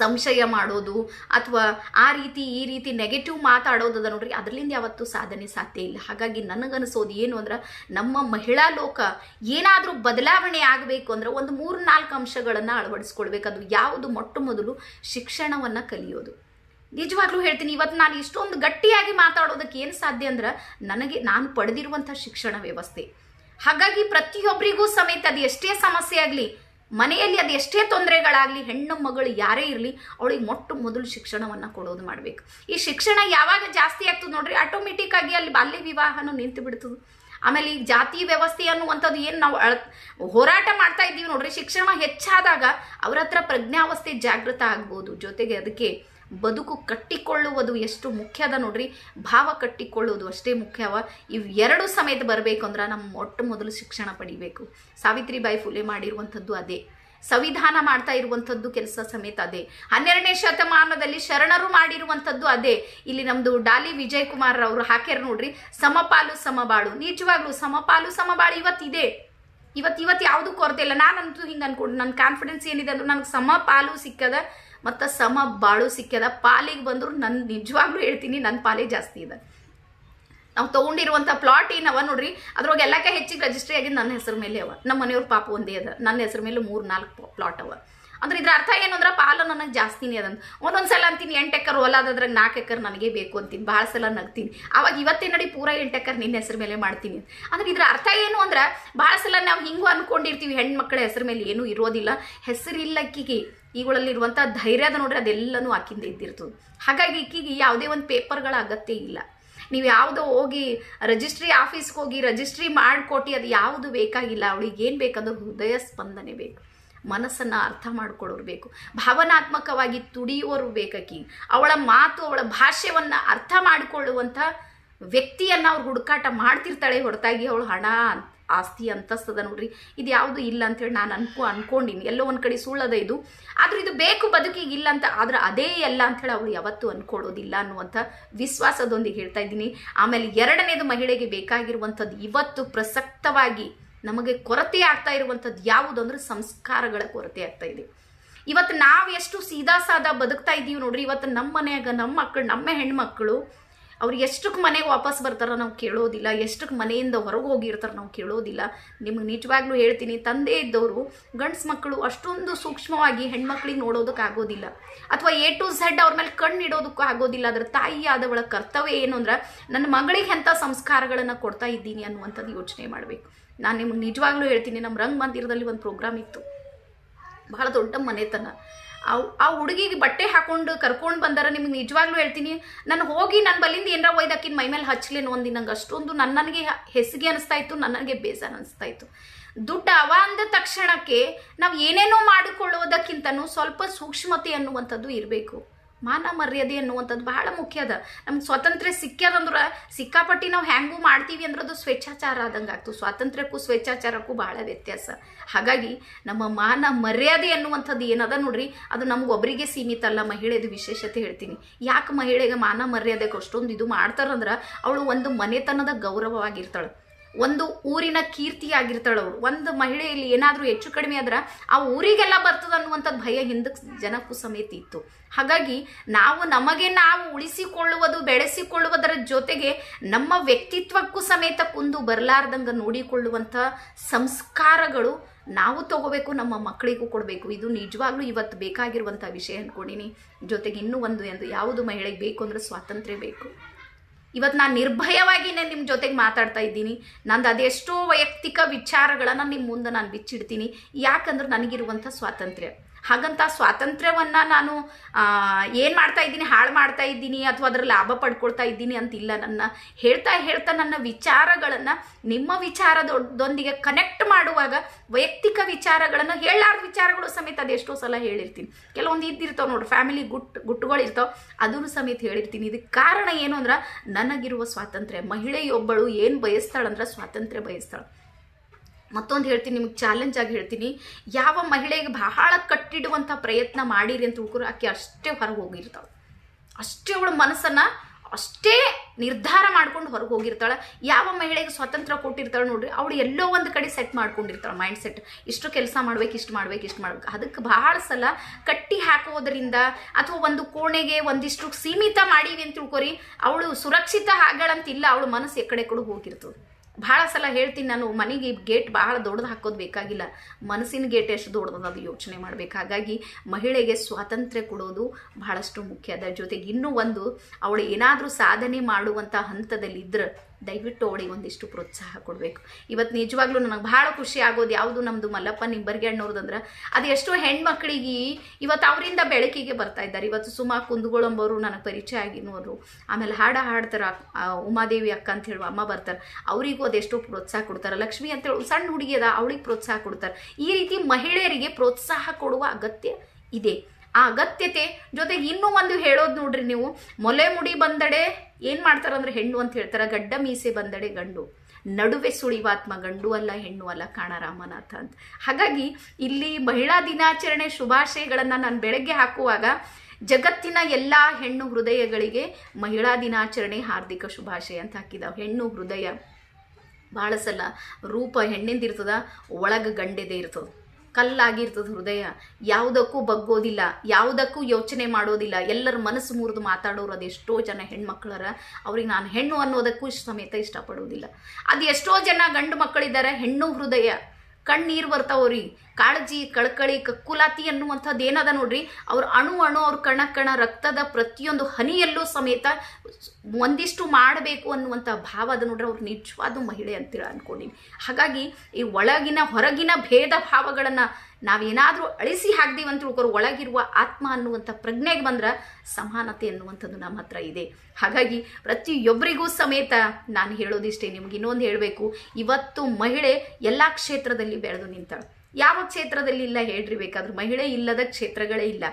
ಸಂಶಯ ಮಾಡೋದು ಅಥವಾ ಆ ರೀತಿ ಈ ರೀತಿ ನೆಗೆಟಿವ್ ಮಾತಾಡೋದು ಅದ ನೋಡ್ರಿ ಅದರಿಂದ ಯಾವತ್ತು ಸಾಧನೆ ಸಾಧ್ಯ ಇಲ್ಲ ಹಾಗಾಗಿ ನನಗನ್ನಿಸೋದು ಏನು ಅಂದ್ರೆ ನಮ್ಮ ಮಹಿಳಾ ಲೋಕ ಏನಾದರೂ ಬದಲಾವಣೆ ಆಗಬೇಕು ಅಂದ್ರೆ ಒಂದು ಮೂರು ನಾಲ್ಕು ಅಂಶಗಳನ್ನು ಅಳವಡಿಸ್ಕೊಳ್ಬೇಕು ಅದು ಯಾವುದು ಮೊಟ್ಟ ಮೊದಲು ಶಿಕ್ಷಣವನ್ನು ಕಲಿಯೋದು ನಿಜವಾಗ್ಲೂ ಹೇಳ್ತೀನಿ ಇವತ್ತು ನಾನು ಇಷ್ಟೊಂದು ಗಟ್ಟಿಯಾಗಿ ಮಾತಾಡೋದಕ್ಕೆ ಏನು ಸಾಧ್ಯ ಅಂದ್ರೆ ನನಗೆ ನಾನು ಪಡೆದಿರುವಂಥ ಶಿಕ್ಷಣ ವ್ಯವಸ್ಥೆ ಹಾಗಾಗಿ ಪ್ರತಿಯೊಬ್ಬರಿಗೂ ಸಮೇತ ಅದು ಎಷ್ಟೇ ಸಮಸ್ಯೆ ಆಗಲಿ ಮನೆಯಲ್ಲಿ ಅದು ಎಷ್ಟೇ ತೊಂದರೆಗಳಾಗಲಿ ಹೆಣ್ಣು ಮಗಳು ಯಾರೇ ಇರಲಿ ಅವಳಿಗೆ ಮೊಟ್ಟು ಮೊದಲು ಶಿಕ್ಷಣವನ್ನು ಕೊಡೋದು ಮಾಡಬೇಕು ಈ ಶಿಕ್ಷಣ ಯಾವಾಗ ಜಾಸ್ತಿ ಆಗ್ತದೆ ನೋಡ್ರಿ ಆಗಿ ಅಲ್ಲಿ ಬಾಲ್ಯ ವಿವಾಹನೂ ನಿಂತು ಬಿಡ್ತದೆ ಆಮೇಲೆ ಈ ಜಾತಿ ವ್ಯವಸ್ಥೆ ಅನ್ನುವಂಥದ್ದು ಏನು ನಾವು ಅಳ ಹೋರಾಟ ಮಾಡ್ತಾ ಇದ್ದೀವಿ ನೋಡ್ರಿ ಶಿಕ್ಷಣ ಹೆಚ್ಚಾದಾಗ ಅವರ ಹತ್ರ ಪ್ರಜ್ಞಾವಸ್ಥೆ ಜಾಗೃತ ಆಗ್ಬೋದು ಜೊತೆಗೆ ಅದಕ್ಕೆ ಬದುಕು ಕಟ್ಟಿಕೊಳ್ಳುವುದು ಎಷ್ಟು ಮುಖ್ಯದ ನೋಡ್ರಿ ಭಾವ ಕಟ್ಟಿಕೊಳ್ಳುವುದು ಅಷ್ಟೇ ಮುಖ್ಯವ ಎರಡು ಸಮೇತ ಬರಬೇಕು ಅಂದ್ರೆ ನಮ್ಮ ಮೊಟ್ಟ ಮೊದಲು ಶಿಕ್ಷಣ ಪಡಿಬೇಕು ಸಾವಿತ್ರಿಬಾಯಿ ಫುಲೆ ಮಾಡಿರುವಂಥದ್ದು ಅದೇ ಸಂವಿಧಾನ ಮಾಡ್ತಾ ಇರುವಂಥದ್ದು ಕೆಲಸ ಸಮೇತ ಅದೇ ಹನ್ನೆರಡನೇ ಶತಮಾನದಲ್ಲಿ ಶರಣರು ಮಾಡಿರುವಂಥದ್ದು ಅದೇ ಇಲ್ಲಿ ನಮ್ಮದು ಡಾಲಿ ವಿಜಯ್ ಕುಮಾರ್ ಅವರು ಹಾಕ್ಯಾರ ನೋಡ್ರಿ ಸಮಪಾಲು ಸಮಬಾಳು ನಿಜವಾಗ್ಲೂ ಸಮಪಾಲು ಸಮಬಾಳು ಇವತ್ತಿದೆ ಇವತ್ತು ಇವತ್ತು ಯಾವುದು ಕೊರತೆ ಇಲ್ಲ ನಾನಂತೂ ಹಿಂಗೆ ಅನ್ಕೊಂಡು ನನ್ನ ಕಾನ್ಫಿಡೆನ್ಸ್ ಏನಿದೆ ಅಂದ್ರೆ ನನಗೆ ಸಮಪಾಲು ಸಿಕ್ಕದ ಮತ್ತು ಸಮ ಬಾಳು ಸಿಕ್ಕದ ಪಾಲಿಗೆ ಬಂದರೂ ನನ್ನ ನಿಜವಾಗ್ಲೂ ಹೇಳ್ತೀನಿ ನನ್ನ ಪಾಲಿಗೆ ಜಾಸ್ತಿ ಇದೆ ನಾವು ತೊಗೊಂಡಿರುವಂಥ ಪ್ಲಾಟ್ ಏನವ ನೋಡ್ರಿ ಅದ್ರೊಳಗೆ ಎಲ್ಲಕ್ಕೆ ಹೆಚ್ಚಿಗೆ ರಜಿಸ್ಟ್ರಿ ಆಗಿ ನನ್ನ ಹೆಸರು ಮೇಲೆ ಅವ ನಮ್ಮ ಮನೆಯವ್ರ ಪಾಪ ಒಂದೇ ಅದ ನನ್ನ ಹೆಸರು ಮೇಲೆ ಮೂರು ನಾಲ್ಕು ಪ್ಲಾಟ್ ಅವ ಅಂದ್ರೆ ಇದ್ರ ಅರ್ಥ ಏನು ಅಂದ್ರೆ ಪಾಲು ನನಗೆ ಜಾಸ್ತಿನೇ ಅದಂತ ಒಂದೊಂದ್ಸಲ ಸಲ ಅಂತೀನಿ ಎಂಟು ಎಕರ್ ಹೊಲ ಅದ್ರಾಗ ನಾಲ್ಕು ಎಕರ್ ನನಗೆ ಬೇಕು ಅಂತೀನಿ ಭಾಳ ಸಲ ನಗ್ತೀನಿ ಅವಾಗ ಇವತ್ತೇ ನಡಿ ಪೂರ ಎಂಟು ಎಕರ್ ನಿನ್ನ ಹೆಸರು ಮೇಲೆ ಮಾಡ್ತೀನಿ ಅಂದ್ರೆ ಇದ್ರ ಅರ್ಥ ಏನು ಅಂದ್ರೆ ಭಾಳ ಸಲ ನಾವು ಹಿಂಗೂ ಅನ್ಕೊಂಡಿರ್ತೀವಿ ಹೆಣ್ಮಕ್ಳ ಹೆಸರು ಮೇಲೆ ಏನೂ ಇರೋದಿಲ್ಲ ಹೆಸರಿಲ್ಲಕ್ಕಿಗೆ ಇವುಗಳಲ್ಲಿರುವಂಥ ಧೈರ್ಯದ ನೋಡ್ರೆ ಅದೆಲ್ಲನೂ ಆಕಿಂದ ಇದ್ದಿರ್ತದೆ ಹಾಗಾಗಿ ಈಕಿಗೆ ಯಾವುದೇ ಒಂದು ಪೇಪರ್ಗಳ ಅಗತ್ಯ ಇಲ್ಲ ನೀವು ಯಾವುದೋ ಹೋಗಿ ರಿಜಿಸ್ಟ್ರಿ ಆಫೀಸ್ಗೆ ಹೋಗಿ ರಿಜಿಸ್ಟ್ರಿ ಮಾಡಿಕೊಟ್ಟು ಅದು ಯಾವುದು ಬೇಕಾಗಿಲ್ಲ ಅವಳಿಗೆ ಏನು ಬೇಕಂದ್ರೆ ಹೃದಯ ಸ್ಪಂದನೆ ಬೇಕು ಮನಸ್ಸನ್ನು ಅರ್ಥ ಮಾಡ್ಕೊಳ್ಳೋರು ಬೇಕು ಭಾವನಾತ್ಮಕವಾಗಿ ತುಡಿಯುವರು ಬೇಕಿ ಅವಳ ಮಾತು ಅವಳ ಭಾಷೆಯನ್ನ ಅರ್ಥ ಮಾಡಿಕೊಳ್ಳುವಂಥ ವ್ಯಕ್ತಿಯನ್ನು ಅವ್ರು ಹುಡುಕಾಟ ಮಾಡ್ತಿರ್ತಾಳೆ ಹೊರತಾಗಿ ಅವಳು ಹಣ ಅಂತ ಆಸ್ತಿ ಅಂತಸ್ತದ ನೋಡ್ರಿ ಇದು ಯಾವುದು ಇಲ್ಲ ಅಂತೇಳಿ ನಾನು ಅನ್ಕೊ ಅನ್ಕೊಂಡಿನಿ ಎಲ್ಲೋ ಒಂದ್ ಕಡೆ ಸುಳ್ಳದ ಇದು ಆದ್ರೆ ಇದು ಬೇಕು ಬದುಕಿಗೆ ಇಲ್ಲ ಅಂತ ಆದ್ರೆ ಅದೇ ಎಲ್ಲ ಅಂತೇಳಿ ಅವ್ರು ಯಾವತ್ತು ಅನ್ಕೊಳ್ಳೋದಿಲ್ಲ ಅನ್ನುವಂಥ ವಿಶ್ವಾಸದೊಂದಿಗೆ ಹೇಳ್ತಾ ಇದ್ದೀನಿ ಆಮೇಲೆ ಎರಡನೇದು ಮಹಿಳೆಗೆ ಬೇಕಾಗಿರುವಂಥದ್ದು ಇವತ್ತು ಪ್ರಸಕ್ತವಾಗಿ ನಮಗೆ ಕೊರತೆ ಆಗ್ತಾ ಇರುವಂಥದ್ದು ಯಾವುದು ಅಂದ್ರೆ ಸಂಸ್ಕಾರಗಳ ಕೊರತೆ ಆಗ್ತಾ ಇದೆ ಇವತ್ತು ನಾವು ಎಷ್ಟು ಸೀದಾ ಸಾದಾ ಬದುಕ್ತಾ ಇದ್ದೀವಿ ನೋಡ್ರಿ ಇವತ್ತು ನಮ್ಮ ಮನೆಯಾಗ ನಮ್ಮ ಮಕ್ಕಳು ನಮ್ಮ ಹೆಣ್ಮಕ್ಳು ಅವ್ರು ಎಷ್ಟಕ್ಕೆ ಮನೆಗೆ ವಾಪಸ್ ಬರ್ತಾರೋ ನಾವು ಕೇಳೋದಿಲ್ಲ ಎಷ್ಟಕ್ಕೆ ಮನೆಯಿಂದ ಹೊರಗೆ ಹೋಗಿರ್ತಾರೆ ನಾವು ಕೇಳೋದಿಲ್ಲ ನಿಮಗೆ ನಿಜವಾಗ್ಲೂ ಹೇಳ್ತೀನಿ ತಂದೆ ಇದ್ದವರು ಗಂಡ್ಸು ಮಕ್ಕಳು ಅಷ್ಟೊಂದು ಸೂಕ್ಷ್ಮವಾಗಿ ಹೆಣ್ಮಕ್ಳಿಗೆ ನೋಡೋದಕ್ಕೆ ಆಗೋದಿಲ್ಲ ಅಥವಾ ಎ ಟು ಝೆಡ್ ಅವ್ರ ಮೇಲೆ ಕಣ್ಣಿಡೋದಕ್ಕೂ ಆಗೋದಿಲ್ಲ ಅದರ ತಾಯಿ ಆದವಳ ಕರ್ತವ್ಯ ಏನು ಅಂದ್ರೆ ನನ್ನ ಮಗಳಿಗೆ ಎಂಥ ಸಂಸ್ಕಾರಗಳನ್ನು ಕೊಡ್ತಾ ಇದ್ದೀನಿ ಅನ್ನುವಂಥದ್ದು ಯೋಚನೆ ಮಾಡಬೇಕು ನಾನು ನಿಮ್ಗೆ ನಿಜವಾಗ್ಲೂ ಹೇಳ್ತೀನಿ ನಮ್ಮ ರಂಗ ಮಂದಿರದಲ್ಲಿ ಒಂದು ಪ್ರೋಗ್ರಾಮ್ ಇತ್ತು ಬಹಳ ದೊಡ್ಡ ಮನೆತನ ಆ ಹುಡುಗಿಗೆ ಬಟ್ಟೆ ಹಾಕೊಂಡು ಕರ್ಕೊಂಡು ಬಂದಾರ ನಿಮ್ಗೆ ನಿಜವಾಗ್ಲೂ ಹೇಳ್ತೀನಿ ನಾನು ಹೋಗಿ ನನ್ನ ಬಲ್ಲಿಂದ ಏನಾರ ಒಯ್ದಾಕಿನ ಮೈ ಮೇಲೆ ಹಚ್ಲೇನು ಒಂದು ನಂಗೆ ಅಷ್ಟೊಂದು ನನ್ನನಿಗೆ ಹೆಸಿಗೆ ಅನಿಸ್ತಾ ಇತ್ತು ನನಗೆ ಬೇಜಾರು ಅನಿಸ್ತಾ ಇತ್ತು ದುಡ್ಡು ಅವ ಅಂದ ತಕ್ಷಣಕ್ಕೆ ನಾವು ಏನೇನೋ ಮಾಡಿಕೊಳ್ಳೋದಕ್ಕಿಂತನೂ ಸ್ವಲ್ಪ ಸೂಕ್ಷ್ಮತೆ ಅನ್ನುವಂಥದ್ದು ಇರಬೇಕು ಮಾನ ಮರ್ಯಾದೆ ಅನ್ನುವಂಥದ್ದು ಬಹಳ ಮುಖ್ಯ ಅದ ನಮ್ಗೆ ಸ್ವಾತಂತ್ರ್ಯ ಸಿಕ್ಕ್ಯದಂದ್ರೆ ಸಿಕ್ಕಾಪಟ್ಟಿ ನಾವು ಹ್ಯಾಂಗೂ ಮಾಡ್ತೀವಿ ಅಂದ್ರೆ ಅದು ಸ್ವೇಚ್ಛಾಚಾರ ಆದಂಗೆ ಆಗ್ತು ಸ್ವಾತಂತ್ರ್ಯಕ್ಕೂ ಸ್ವೇಚ್ಛಾಚಾರಕ್ಕೂ ಬಹಳ ವ್ಯತ್ಯಾಸ ಹಾಗಾಗಿ ನಮ್ಮ ಮಾನ ಮರ್ಯಾದೆ ಅನ್ನುವಂಥದ್ದು ಏನದ ನೋಡ್ರಿ ಅದು ಒಬ್ಬರಿಗೆ ಸೀಮಿತ ಅಲ್ಲ ಮಹಿಳೆದು ವಿಶೇಷತೆ ಹೇಳ್ತೀನಿ ಯಾಕೆ ಮಹಿಳೆಗೆ ಮಾನ ಮರ್ಯಾದೆಗೆ ಅಷ್ಟೊಂದು ಇದು ಮಾಡ್ತಾರಂದ್ರೆ ಅವಳು ಒಂದು ಮನೆತನದ ಗೌರವವಾಗಿರ್ತಾಳೆ ಒಂದು ಊರಿನ ಕೀರ್ತಿ ಆಗಿರ್ತಾಳ ಅವ್ರು ಒಂದು ಮಹಿಳೆಯಲ್ಲಿ ಏನಾದರೂ ಹೆಚ್ಚು ಕಡಿಮೆ ಆದ್ರೆ ಆ ಊರಿಗೆಲ್ಲ ಬರ್ತದ ಅನ್ನುವಂಥದ್ದು ಭಯ ಹಿಂದಕ್ಕೆ ಜನಕ್ಕೂ ಸಮೇತ ಇತ್ತು ಹಾಗಾಗಿ ನಾವು ನಮಗೆ ನಾವು ಉಳಿಸಿಕೊಳ್ಳುವುದು ಬೆಳೆಸಿಕೊಳ್ಳುವುದರ ಜೊತೆಗೆ ನಮ್ಮ ವ್ಯಕ್ತಿತ್ವಕ್ಕೂ ಸಮೇತ ಕುಂದು ಬರಲಾರ್ದಂಗೆ ನೋಡಿಕೊಳ್ಳುವಂಥ ಸಂಸ್ಕಾರಗಳು ನಾವು ತಗೋಬೇಕು ನಮ್ಮ ಮಕ್ಕಳಿಗೂ ಕೊಡಬೇಕು ಇದು ನಿಜವಾಗ್ಲೂ ಇವತ್ತು ಬೇಕಾಗಿರುವಂಥ ವಿಷಯ ಅಂದ್ಕೊಂಡಿನಿ ಜೊತೆಗೆ ಇನ್ನೂ ಒಂದು ಎಂದು ಯಾವುದು ಮಹಿಳೆಗೆ ಬೇಕು ಅಂದ್ರೆ ಸ್ವಾತಂತ್ರ್ಯ ಬೇಕು ಇವತ್ತು ನಾನು ನಿರ್ಭಯವಾಗಿನೇ ನಿಮ್ಮ ಜೊತೆಗೆ ಮಾತಾಡ್ತಾ ಇದ್ದೀನಿ ನಂದು ಅದೆಷ್ಟೋ ವೈಯಕ್ತಿಕ ವಿಚಾರಗಳನ್ನು ನಿಮ್ಮ ಮುಂದೆ ನಾನು ಬಿಚ್ಚಿಡ್ತೀನಿ ಯಾಕಂದ್ರೆ ನನಗಿರುವಂಥ ಸ್ವಾತಂತ್ರ್ಯ ಹಾಗಂತ ಸ್ವಾತಂತ್ರ್ಯವನ್ನು ನಾನು ಏನು ಮಾಡ್ತಾ ಇದ್ದೀನಿ ಹಾಳು ಮಾಡ್ತಾ ಇದ್ದೀನಿ ಅಥವಾ ಅದರ ಲಾಭ ಪಡ್ಕೊಳ್ತಾ ಇದ್ದೀನಿ ಅಂತಿಲ್ಲ ನನ್ನ ಹೇಳ್ತಾ ಹೇಳ್ತಾ ನನ್ನ ವಿಚಾರಗಳನ್ನು ನಿಮ್ಮ ವಿಚಾರದೊಂದಿಗೆ ಕನೆಕ್ಟ್ ಮಾಡುವಾಗ ವೈಯಕ್ತಿಕ ವಿಚಾರಗಳನ್ನು ಹೇಳಾರ್ದ ವಿಚಾರಗಳು ಸಮೇತ ಅದೆಷ್ಟೋ ಸಲ ಹೇಳಿರ್ತೀನಿ ಕೆಲವೊಂದು ಇದ್ದಿರ್ತಾವೆ ನೋಡ್ರಿ ಫ್ಯಾಮಿಲಿ ಗುಟ್ ಗುಟ್ಟುಗಳಿರ್ತಾವೆ ಅದನ್ನು ಸಮೇತ ಹೇಳಿರ್ತೀನಿ ಇದಕ್ಕೆ ಕಾರಣ ಏನು ಅಂದ್ರೆ ನನಗಿರುವ ಸ್ವಾತಂತ್ರ್ಯ ಮಹಿಳೆಯೊಬ್ಬಳು ಏನು ಬಯಸ್ತಾಳಂದ್ರೆ ಸ್ವಾತಂತ್ರ್ಯ ಬಯಸ್ತಾಳೆ ಮತ್ತೊಂದು ಹೇಳ್ತೀನಿ ನಿಮಗೆ ಚಾಲೆಂಜ್ ಆಗಿ ಹೇಳ್ತೀನಿ ಯಾವ ಮಹಿಳೆಗೆ ಬಹಳ ಕಟ್ಟಿಡುವಂಥ ಪ್ರಯತ್ನ ಮಾಡಿರಿ ಅಂತ ತಿಳ್ಕೊರು ಆಕೆ ಅಷ್ಟೇ ಹೊರಗೆ ಹೋಗಿರ್ತಾಳೆ ಅಷ್ಟೇ ಅವಳ ಮನಸ್ಸನ್ನು ಅಷ್ಟೇ ನಿರ್ಧಾರ ಮಾಡ್ಕೊಂಡು ಹೊರಗೆ ಹೋಗಿರ್ತಾಳೆ ಯಾವ ಮಹಿಳೆಗೆ ಸ್ವಾತಂತ್ರ್ಯ ಕೊಟ್ಟಿರ್ತಾಳೆ ನೋಡ್ರಿ ಅವಳು ಎಲ್ಲೋ ಒಂದು ಕಡೆ ಸೆಟ್ ಮಾಡ್ಕೊಂಡಿರ್ತಾಳೆ ಮೈಂಡ್ ಸೆಟ್ ಇಷ್ಟು ಕೆಲಸ ಮಾಡ್ಬೇಕು ಇಷ್ಟು ಮಾಡ್ಬೇಕು ಇಷ್ಟು ಮಾಡ್ಬೇಕು ಅದಕ್ಕೆ ಬಹಳ ಸಲ ಕಟ್ಟಿ ಹಾಕೋದ್ರಿಂದ ಅಥವಾ ಒಂದು ಕೋಣೆಗೆ ಒಂದಿಷ್ಟು ಸೀಮಿತ ಮಾಡೀವಿ ಅಂತ ತಿಳ್ಕೊರಿ ಅವಳು ಸುರಕ್ಷಿತ ಹಾಗಳಂತಿಲ್ಲ ಅವಳು ಮನಸ್ಸು ಎಕಡೆ ಕಡೆ ಹೋಗಿರ್ತದೆ ಭಾಳ ಸಲ ಹೇಳ್ತೀನಿ ನಾನು ಮನೆಗೆ ಗೇಟ್ ಭಾಳ ದೊಡ್ಡದು ಹಾಕೋದು ಬೇಕಾಗಿಲ್ಲ ಮನಸ್ಸಿನ ಗೇಟ್ ಎಷ್ಟು ದೊಡ್ಡದ ಅದು ಯೋಚನೆ ಮಾಡಬೇಕು ಹಾಗಾಗಿ ಮಹಿಳೆಗೆ ಸ್ವಾತಂತ್ರ್ಯ ಕೊಡೋದು ಬಹಳಷ್ಟು ಮುಖ್ಯ ಅದರ ಜೊತೆಗೆ ಇನ್ನೂ ಒಂದು ಅವಳು ಏನಾದರೂ ಸಾಧನೆ ಮಾಡುವಂಥ ಹಂತದಲ್ಲಿದ್ದರೆ ದಯವಿಟ್ಟು ಅವಳಿಗೆ ಒಂದಿಷ್ಟು ಪ್ರೋತ್ಸಾಹ ಕೊಡಬೇಕು ಇವತ್ತು ನಿಜವಾಗ್ಲೂ ನನಗೆ ಭಾಳ ಖುಷಿ ಆಗೋದು ಯಾವುದು ನಮ್ಮದು ಮಲ್ಲಪ್ಪ ನಿಂಬರ್ಗೆ ಹಣ್ಣವ್ರದಂದ್ರೆ ಅದು ಎಷ್ಟೋ ಹೆಣ್ಮಕ್ಳಿಗೆ ಇವತ್ತು ಅವರಿಂದ ಬೆಳಕಿಗೆ ಬರ್ತಾ ಇದ್ದಾರೆ ಇವತ್ತು ಸುಮಾ ಕುಂದುಗೊಳಂಬರು ನನಗೆ ಪರಿಚಯ ಆಗಿನವರು ಆಮೇಲೆ ಹಾಡ ಹಾಡ್ತಾರೆ ಉಮಾದೇವಿ ಅಕ್ಕ ಅಂತ ಹೇಳುವ ಅಮ್ಮ ಬರ್ತಾರೆ ಅವರಿಗೂ ಅದೆಷ್ಟೋ ಪ್ರೋತ್ಸಾಹ ಕೊಡ್ತಾರೆ ಲಕ್ಷ್ಮಿ ಅಂತೇಳಿ ಸಣ್ಣ ಹುಡುಗಿ ಅದ ಅವಳಿಗೆ ಪ್ರೋತ್ಸಾಹ ಕೊಡ್ತಾರೆ ಈ ರೀತಿ ಮಹಿಳೆಯರಿಗೆ ಪ್ರೋತ್ಸಾಹ ಕೊಡುವ ಅಗತ್ಯ ಇದೆ ಆ ಅಗತ್ಯತೆ ಜೊತೆಗೆ ಇನ್ನೂ ಒಂದು ಹೇಳೋದು ನೋಡ್ರಿ ನೀವು ಮೊಲೆ ಮುಡಿ ಬಂದಡೆ ಏನು ಮಾಡ್ತಾರಂದ್ರೆ ಹೆಣ್ಣು ಅಂತ ಹೇಳ್ತಾರ ಗಡ್ಡ ಮೀಸೆ ಬಂದಡೆ ಗಂಡು ನಡುವೆ ಸುಳಿವಾತ್ಮ ಗಂಡು ಅಲ್ಲ ಹೆಣ್ಣು ಅಲ್ಲ ಕಾಣ ರಾಮನಾಥ ಅಂತ ಹಾಗಾಗಿ ಇಲ್ಲಿ ಮಹಿಳಾ ದಿನಾಚರಣೆ ಶುಭಾಶಯಗಳನ್ನು ನಾನು ಬೆಳಗ್ಗೆ ಹಾಕುವಾಗ ಜಗತ್ತಿನ ಎಲ್ಲ ಹೆಣ್ಣು ಹೃದಯಗಳಿಗೆ ಮಹಿಳಾ ದಿನಾಚರಣೆ ಹಾರ್ದಿಕ ಶುಭಾಶಯ ಅಂತ ಹಾಕಿದಾವ್ ಹೆಣ್ಣು ಹೃದಯ ಬಹಳ ಸಲ ರೂಪ ಹೆಣ್ಣಿಂದಿರ್ತದ ಒಳಗೆ ಗಂಡೆದೇ ಇರ್ತದೆ ಕಲ್ಲಾಗಿರ್ತದೆ ಹೃದಯ ಯಾವುದಕ್ಕೂ ಬಗ್ಗೋದಿಲ್ಲ ಯಾವುದಕ್ಕೂ ಯೋಚನೆ ಮಾಡೋದಿಲ್ಲ ಎಲ್ಲರ ಮನಸ್ಸು ಮುರಿದು ಮಾತಾಡೋರು ಅದೆಷ್ಟೋ ಜನ ಹೆಣ್ಮಕ್ಳರ ಅವ್ರಿಗೆ ನಾನು ಹೆಣ್ಣು ಅನ್ನೋದಕ್ಕೂ ಸಮೇತ ಇಷ್ಟಪಡೋದಿಲ್ಲ ಅದು ಎಷ್ಟೋ ಜನ ಗಂಡು ಮಕ್ಕಳಿದ್ದಾರೆ ಹೆಣ್ಣು ಹೃದಯ ಕಣ್ಣೀರು ಬರ್ತಾವ್ರಿ ಕಾಳಜಿ ಕಳ್ಕಳಿ ಕಕ್ಕುಲಾತಿ ಅನ್ನುವಂಥದ್ದು ಏನದ ನೋಡ್ರಿ ಅವ್ರ ಅಣು ಅಣು ಅವ್ರ ಕಣ ಕಣ ರಕ್ತದ ಪ್ರತಿಯೊಂದು ಹನಿಯಲ್ಲೂ ಸಮೇತ ಒಂದಿಷ್ಟು ಮಾಡಬೇಕು ಅನ್ನುವಂಥ ಭಾವ ಅದ ನೋಡ್ರಿ ಅವ್ರ ನಿಜವಾದ ಮಹಿಳೆ ಅಂತೇಳಿ ಅನ್ಕೊಂಡಿನಿ ಹಾಗಾಗಿ ಈ ಒಳಗಿನ ಹೊರಗಿನ ಭೇದ ಭಾವಗಳನ್ನು ನಾವೇನಾದರೂ ಅಳಿಸಿ ಹಾಕ್ದೀವಿ ಅಂತ ತಿಳ್ಕೊರು ಒಳಗಿರುವ ಆತ್ಮ ಅನ್ನುವಂಥ ಪ್ರಜ್ಞೆಗೆ ಬಂದ್ರೆ ಸಮಾನತೆ ಅನ್ನುವಂಥದ್ದು ನಮ್ಮ ಹತ್ರ ಇದೆ ಹಾಗಾಗಿ ಪ್ರತಿಯೊಬ್ಬರಿಗೂ ಸಮೇತ ನಾನು ಹೇಳೋದಿಷ್ಟೇ ನಿಮ್ಗೆ ಇನ್ನೊಂದು ಹೇಳಬೇಕು ಇವತ್ತು ಮಹಿಳೆ ಎಲ್ಲ ಕ್ಷೇತ್ರದಲ್ಲಿ ಬೆಳೆದು ನಿಂತಾಳೆ ಯಾವ ಕ್ಷೇತ್ರದಲ್ಲಿ ಇಲ್ಲ ಹೇಳ್ರಿ ಬೇಕಾದ್ರೂ ಮಹಿಳೆ ಇಲ್ಲದ ಕ್ಷೇತ್ರಗಳೇ ಇಲ್ಲ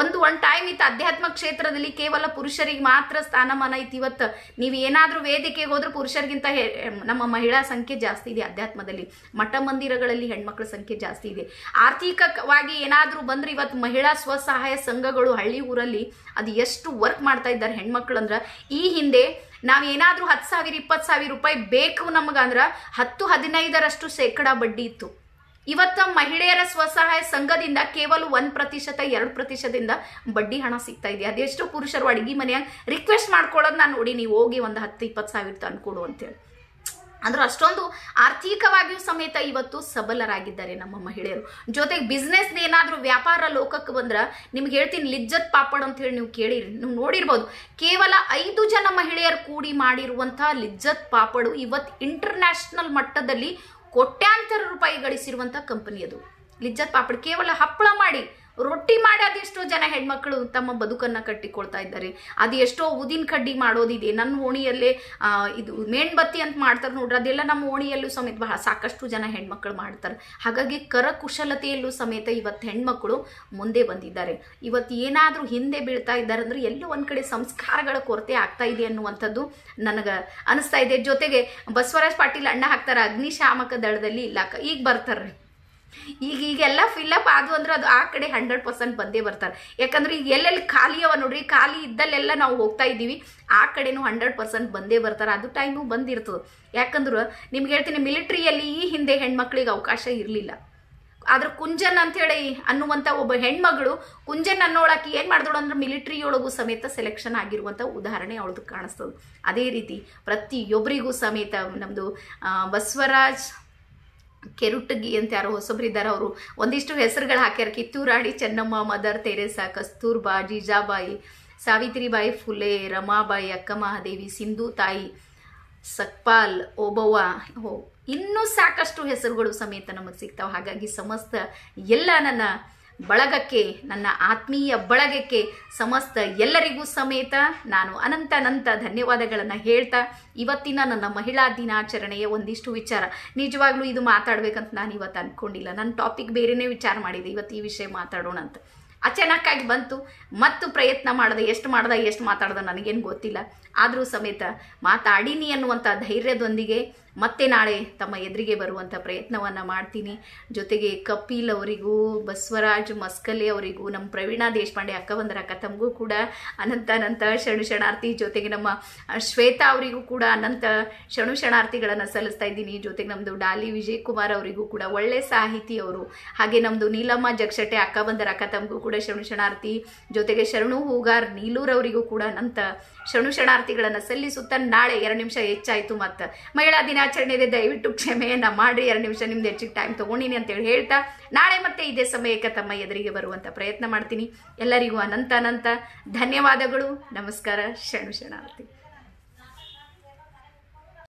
ಒಂದು ಒನ್ ಟೈಮ್ ಇತ್ತು ಅಧ್ಯಾತ್ಮ ಕ್ಷೇತ್ರದಲ್ಲಿ ಕೇವಲ ಪುರುಷರಿಗೆ ಮಾತ್ರ ಸ್ಥಾನಮಾನ ಇತ್ತು ಇವತ್ತು ನೀವು ಏನಾದರೂ ವೇದಿಕೆಗೆ ಹೋದ್ರೆ ಪುರುಷರಿಗಿಂತ ನಮ್ಮ ಮಹಿಳಾ ಸಂಖ್ಯೆ ಜಾಸ್ತಿ ಇದೆ ಅಧ್ಯಾತ್ಮದಲ್ಲಿ ಮಠ ಮಂದಿರಗಳಲ್ಲಿ ಹೆಣ್ಮಕ್ಳ ಸಂಖ್ಯೆ ಜಾಸ್ತಿ ಇದೆ ಆರ್ಥಿಕವಾಗಿ ಏನಾದರೂ ಬಂದ್ರೆ ಇವತ್ತು ಮಹಿಳಾ ಸ್ವಸಹಾಯ ಸಂಘಗಳು ಹಳ್ಳಿ ಊರಲ್ಲಿ ಅದು ಎಷ್ಟು ವರ್ಕ್ ಮಾಡ್ತಾ ಇದ್ದಾರೆ ಹೆಣ್ಮಕ್ಳು ಅಂದ್ರೆ ಈ ಹಿಂದೆ ನಾವು ಏನಾದರೂ ಹತ್ತು ಸಾವಿರ ಇಪ್ಪತ್ತು ಸಾವಿರ ರೂಪಾಯಿ ಬೇಕು ನಮಗಂದ್ರೆ ಹತ್ತು ಹದಿನೈದರಷ್ಟು ಶೇಕಡಾ ಬಡ್ಡಿ ಇತ್ತು ಇವತ್ತ ಮಹಿಳೆಯರ ಸ್ವಸಹಾಯ ಸಂಘದಿಂದ ಕೇವಲ ಒಂದ್ ಪ್ರತಿಶತ ಎರಡು ಪ್ರತಿಶತದಿಂದ ಬಡ್ಡಿ ಹಣ ಸಿಗ್ತಾ ಇದೆ ಅದೆಷ್ಟೋ ಪುರುಷರು ಅಡಿಗೆ ಮನೆಯಾಗ ರಿಕ್ವೆಸ್ಟ್ ಮಾಡ್ಕೊಳ್ಳೋದ್ ನಾನು ನೋಡಿ ನೀವು ಹೋಗಿ ಒಂದು ಹತ್ತು ಇಪ್ಪತ್ತು ಸಾವಿರ ತಂದ್ಕೊಡು ಅಂತೇಳಿ ಅಂದ್ರೆ ಅಷ್ಟೊಂದು ಆರ್ಥಿಕವಾಗಿಯೂ ಸಮೇತ ಇವತ್ತು ಸಬಲರಾಗಿದ್ದಾರೆ ನಮ್ಮ ಮಹಿಳೆಯರು ಜೊತೆಗೆ ಬಿಸ್ನೆಸ್ ಏನಾದರೂ ವ್ಯಾಪಾರ ಲೋಕಕ್ಕೆ ಬಂದ್ರೆ ನಿಮ್ಗೆ ಹೇಳ್ತೀನಿ ಲಿಜ್ಜತ್ ಪಾಪಡ್ ಅಂತ ಹೇಳಿ ನೀವು ಕೇಳಿರಿ ನೀವು ನೋಡಿರ್ಬೋದು ಕೇವಲ ಐದು ಜನ ಮಹಿಳೆಯರು ಕೂಡಿ ಮಾಡಿರುವಂತಹ ಲಿಜ್ಜತ್ ಪಾಪಡು ಇವತ್ತು ಇಂಟರ್ನ್ಯಾಷನಲ್ ಮಟ್ಟದಲ್ಲಿ ಕೋಟ್ಯಾಂತರ ರೂಪಾಯಿ ಗಳಿಸಿರುವಂತಹ ಕಂಪನಿ ಅದು ಲಿಜ್ಜತ್ ಪಾಪಡ್ ಕೇವಲ ಹಪ್ಪಳ ಮಾಡಿ ರೊಟ್ಟಿ ಮಾಡಿ ಅದೆಷ್ಟೋ ಜನ ಹೆಣ್ಮಕ್ಳು ತಮ್ಮ ಬದುಕನ್ನು ಕಟ್ಟಿಕೊಳ್ತಾ ಇದ್ದಾರೆ ಅದು ಎಷ್ಟೋ ಉದಿನ ಕಡ್ಡಿ ಮಾಡೋದಿದೆ ನನ್ನ ಓಣಿಯಲ್ಲೇ ಇದು ಮೇಣ್ಬತ್ತಿ ಅಂತ ಮಾಡ್ತಾರೆ ನೋಡ್ರಿ ಅದೆಲ್ಲ ನಮ್ಮ ಓಣಿಯಲ್ಲೂ ಸಮೇತ ಬಹಳ ಸಾಕಷ್ಟು ಜನ ಹೆಣ್ಮಕ್ಳು ಮಾಡ್ತಾರೆ ಹಾಗಾಗಿ ಕರಕುಶಲತೆಯಲ್ಲೂ ಸಮೇತ ಇವತ್ತು ಹೆಣ್ಮಕ್ಳು ಮುಂದೆ ಬಂದಿದ್ದಾರೆ ಇವತ್ತು ಏನಾದರೂ ಹಿಂದೆ ಬೀಳ್ತಾ ಇದ್ದಾರೆ ಅಂದರೆ ಎಲ್ಲೋ ಒಂದು ಕಡೆ ಸಂಸ್ಕಾರಗಳ ಕೊರತೆ ಆಗ್ತಾ ಇದೆ ಅನ್ನುವಂಥದ್ದು ನನಗೆ ಅನಿಸ್ತಾ ಇದೆ ಜೊತೆಗೆ ಬಸವರಾಜ್ ಪಾಟೀಲ್ ಅಣ್ಣ ಹಾಕ್ತಾರೆ ಅಗ್ನಿಶಾಮಕ ದಳದಲ್ಲಿ ಇಲ್ಲಾಕ ಈಗ ಬರ್ತಾರ್ರಿ ಈಗ ಈಗೆಲ್ಲ ಫಿಲ್ಅಪ್ ಆದ್ವು ಅಂದ್ರೆ ಅದು ಆ ಕಡೆ ಹಂಡ್ರೆಡ್ ಪರ್ಸೆಂಟ್ ಬಂದೇ ಬರ್ತಾರೆ ಯಾಕಂದ್ರೆ ಈಗ ಎಲ್ಲೆಲ್ಲಿ ಖಾಲಿ ಅವ ನೋಡ್ರಿ ಖಾಲಿ ಇದ್ದಲ್ಲೆಲ್ಲ ನಾವು ಹೋಗ್ತಾ ಇದ್ದೀವಿ ಆ ಕಡೆನೂ ಹಂಡ್ರೆಡ್ ಪರ್ಸೆಂಟ್ ಬಂದೇ ಬರ್ತಾರೆ ಅದು ಟೈಮು ಬಂದಿರ್ತದೆ ಯಾಕಂದ್ರೆ ನಿಮ್ಗೆ ಹೇಳ್ತೀನಿ ಮಿಲಿಟ್ರಿಯಲ್ಲಿ ಈ ಹಿಂದೆ ಹೆಣ್ಮಕ್ಳಿಗೆ ಅವಕಾಶ ಇರಲಿಲ್ಲ ಆದ್ರೆ ಕುಂಜನ್ ಅಂತೇಳಿ ಅನ್ನುವಂಥ ಒಬ್ಬ ಹೆಣ್ಮಗಳು ಕುಂಜನ್ ಅನ್ನೋಳಕ್ಕೆ ಏನು ಮಾಡಿದಳು ಅಂದ್ರೆ ಮಿಲಿಟ್ರಿಯೊಳಗೂ ಸಮೇತ ಸೆಲೆಕ್ಷನ್ ಆಗಿರುವಂಥ ಉದಾಹರಣೆ ಅವಳದು ಕಾಣಿಸ್ತದೆ ಅದೇ ರೀತಿ ಪ್ರತಿಯೊಬ್ಬರಿಗೂ ಸಮೇತ ನಮ್ಮದು ಬಸವರಾಜ್ ಕೆರುಟಗಿ ಅಂತ ಯಾರೋ ಇದ್ದಾರೆ ಅವರು ಒಂದಿಷ್ಟು ಹೆಸರುಗಳು ಹಾಕ್ಯಾರ ಕಿತ್ತೂರಾಣಿ ಚೆನ್ನಮ್ಮ ಮದರ್ ತೆರೆಸಾ ಕಸ್ತೂರ್ಬಾ ಜೀಜಾಬಾಯಿ ಸಾವಿತ್ರಿಬಾಯಿ ಫುಲೆ ರಮಾಬಾಯಿ ಅಕ್ಕ ಮಹಾದೇವಿ ಸಿಂಧು ತಾಯಿ ಸಕ್ಪಾಲ್ ಓಬವ್ವ ಓ ಇನ್ನೂ ಸಾಕಷ್ಟು ಹೆಸರುಗಳು ಸಮೇತ ನಮಗೆ ಸಿಗ್ತಾವೆ ಹಾಗಾಗಿ ಸಮಸ್ತ ಎಲ್ಲ ನನ್ನ ಬಳಗಕ್ಕೆ ನನ್ನ ಆತ್ಮೀಯ ಬಳಗಕ್ಕೆ ಸಮಸ್ತ ಎಲ್ಲರಿಗೂ ಸಮೇತ ನಾನು ಅನಂತ ಅನಂತ ಧನ್ಯವಾದಗಳನ್ನು ಹೇಳ್ತಾ ಇವತ್ತಿನ ನನ್ನ ಮಹಿಳಾ ದಿನಾಚರಣೆಯ ಒಂದಿಷ್ಟು ವಿಚಾರ ನಿಜವಾಗ್ಲೂ ಇದು ಮಾತಾಡ್ಬೇಕಂತ ನಾನು ಇವತ್ತು ಅಂದ್ಕೊಂಡಿಲ್ಲ ನನ್ನ ಟಾಪಿಕ್ ಬೇರೆನೇ ವಿಚಾರ ಮಾಡಿದೆ ಇವತ್ತು ಈ ವಿಷಯ ಮಾತಾಡೋಣ ಅಂತ ಅಚಾನಕ್ಕಾಗಿ ಬಂತು ಮತ್ತು ಪ್ರಯತ್ನ ಮಾಡಿದೆ ಎಷ್ಟು ಮಾಡ್ದೆ ಎಷ್ಟು ಮಾತಾಡ್ದೆ ನನಗೇನು ಗೊತ್ತಿಲ್ಲ ಆದರೂ ಸಮೇತ ಮಾತಾಡೀನಿ ಅನ್ನುವಂಥ ಧೈರ್ಯದೊಂದಿಗೆ ಮತ್ತೆ ನಾಳೆ ತಮ್ಮ ಎದುರಿಗೆ ಬರುವಂಥ ಪ್ರಯತ್ನವನ್ನು ಮಾಡ್ತೀನಿ ಜೊತೆಗೆ ಕಪಿಲ್ ಅವರಿಗೂ ಬಸವರಾಜ್ ಮಸ್ಕಲೆ ಅವರಿಗೂ ನಮ್ಮ ಪ್ರವೀಣಾ ದೇಶಪಾಂಡೆ ಬಂದರ ಅಕ್ಕ ತಮಗೂ ಕೂಡ ಅನಂತ ಅನಂತ ಶರಣು ಶರಣಾರ್ಥಿ ಜೊತೆಗೆ ನಮ್ಮ ಶ್ವೇತಾ ಅವರಿಗೂ ಕೂಡ ಅನಂತ ಶರಣು ಶರಣಾರ್ಥಿಗಳನ್ನು ಸಲ್ಲಿಸ್ತಾ ಇದ್ದೀನಿ ಜೊತೆಗೆ ನಮ್ಮದು ಡಾಲಿ ವಿಜಯ್ ಕುಮಾರ್ ಅವರಿಗೂ ಕೂಡ ಒಳ್ಳೆ ಸಾಹಿತಿ ಅವರು ಹಾಗೆ ನಮ್ಮದು ನೀಲಮ್ಮ ಜಕ್ಷಟೆ ಅಕ್ಕ ಬಂದರ ಅಕ್ಕ ತಮಗೂ ಕೂಡ ಶರಣು ಶರಣಾರ್ಥಿ ಜೊತೆಗೆ ಶರಣು ಹೂಗಾರ್ ನೀಲೂರವರಿಗೂ ಕೂಡ ಅನಂತ ಶರಣು ಶರಣಾರ್ಥಿಗಳನ್ನು ಸಲ್ಲಿಸುತ್ತಾ ನಾಳೆ ಎರಡು ನಿಮಿಷ ಹೆಚ್ಚಾಯಿತು ಮತ್ತು ಮಹಿಳಾ ದಿನಾಚರಣೆ ಇದೆ ದಯವಿಟ್ಟು ಕ್ಷಮೆಯನ್ನು ಮಾಡಿ ಎರಡು ನಿಮಿಷ ನಿಮ್ದು ಹೆಚ್ಚಿಗೆ ಟೈಮ್ ತೊಗೊಂಡಿನಿ ಅಂತೇಳಿ ಹೇಳ್ತಾ ನಾಳೆ ಮತ್ತೆ ಇದೇ ಸಮಯಕ್ಕೆ ತಮ್ಮ ಎದುರಿಗೆ ಬರುವಂಥ ಪ್ರಯತ್ನ ಮಾಡ್ತೀನಿ ಎಲ್ಲರಿಗೂ ಅನಂತ ಅನಂತ ಧನ್ಯವಾದಗಳು ನಮಸ್ಕಾರ ಶರಣು ಶರಣಾರ್ಥಿ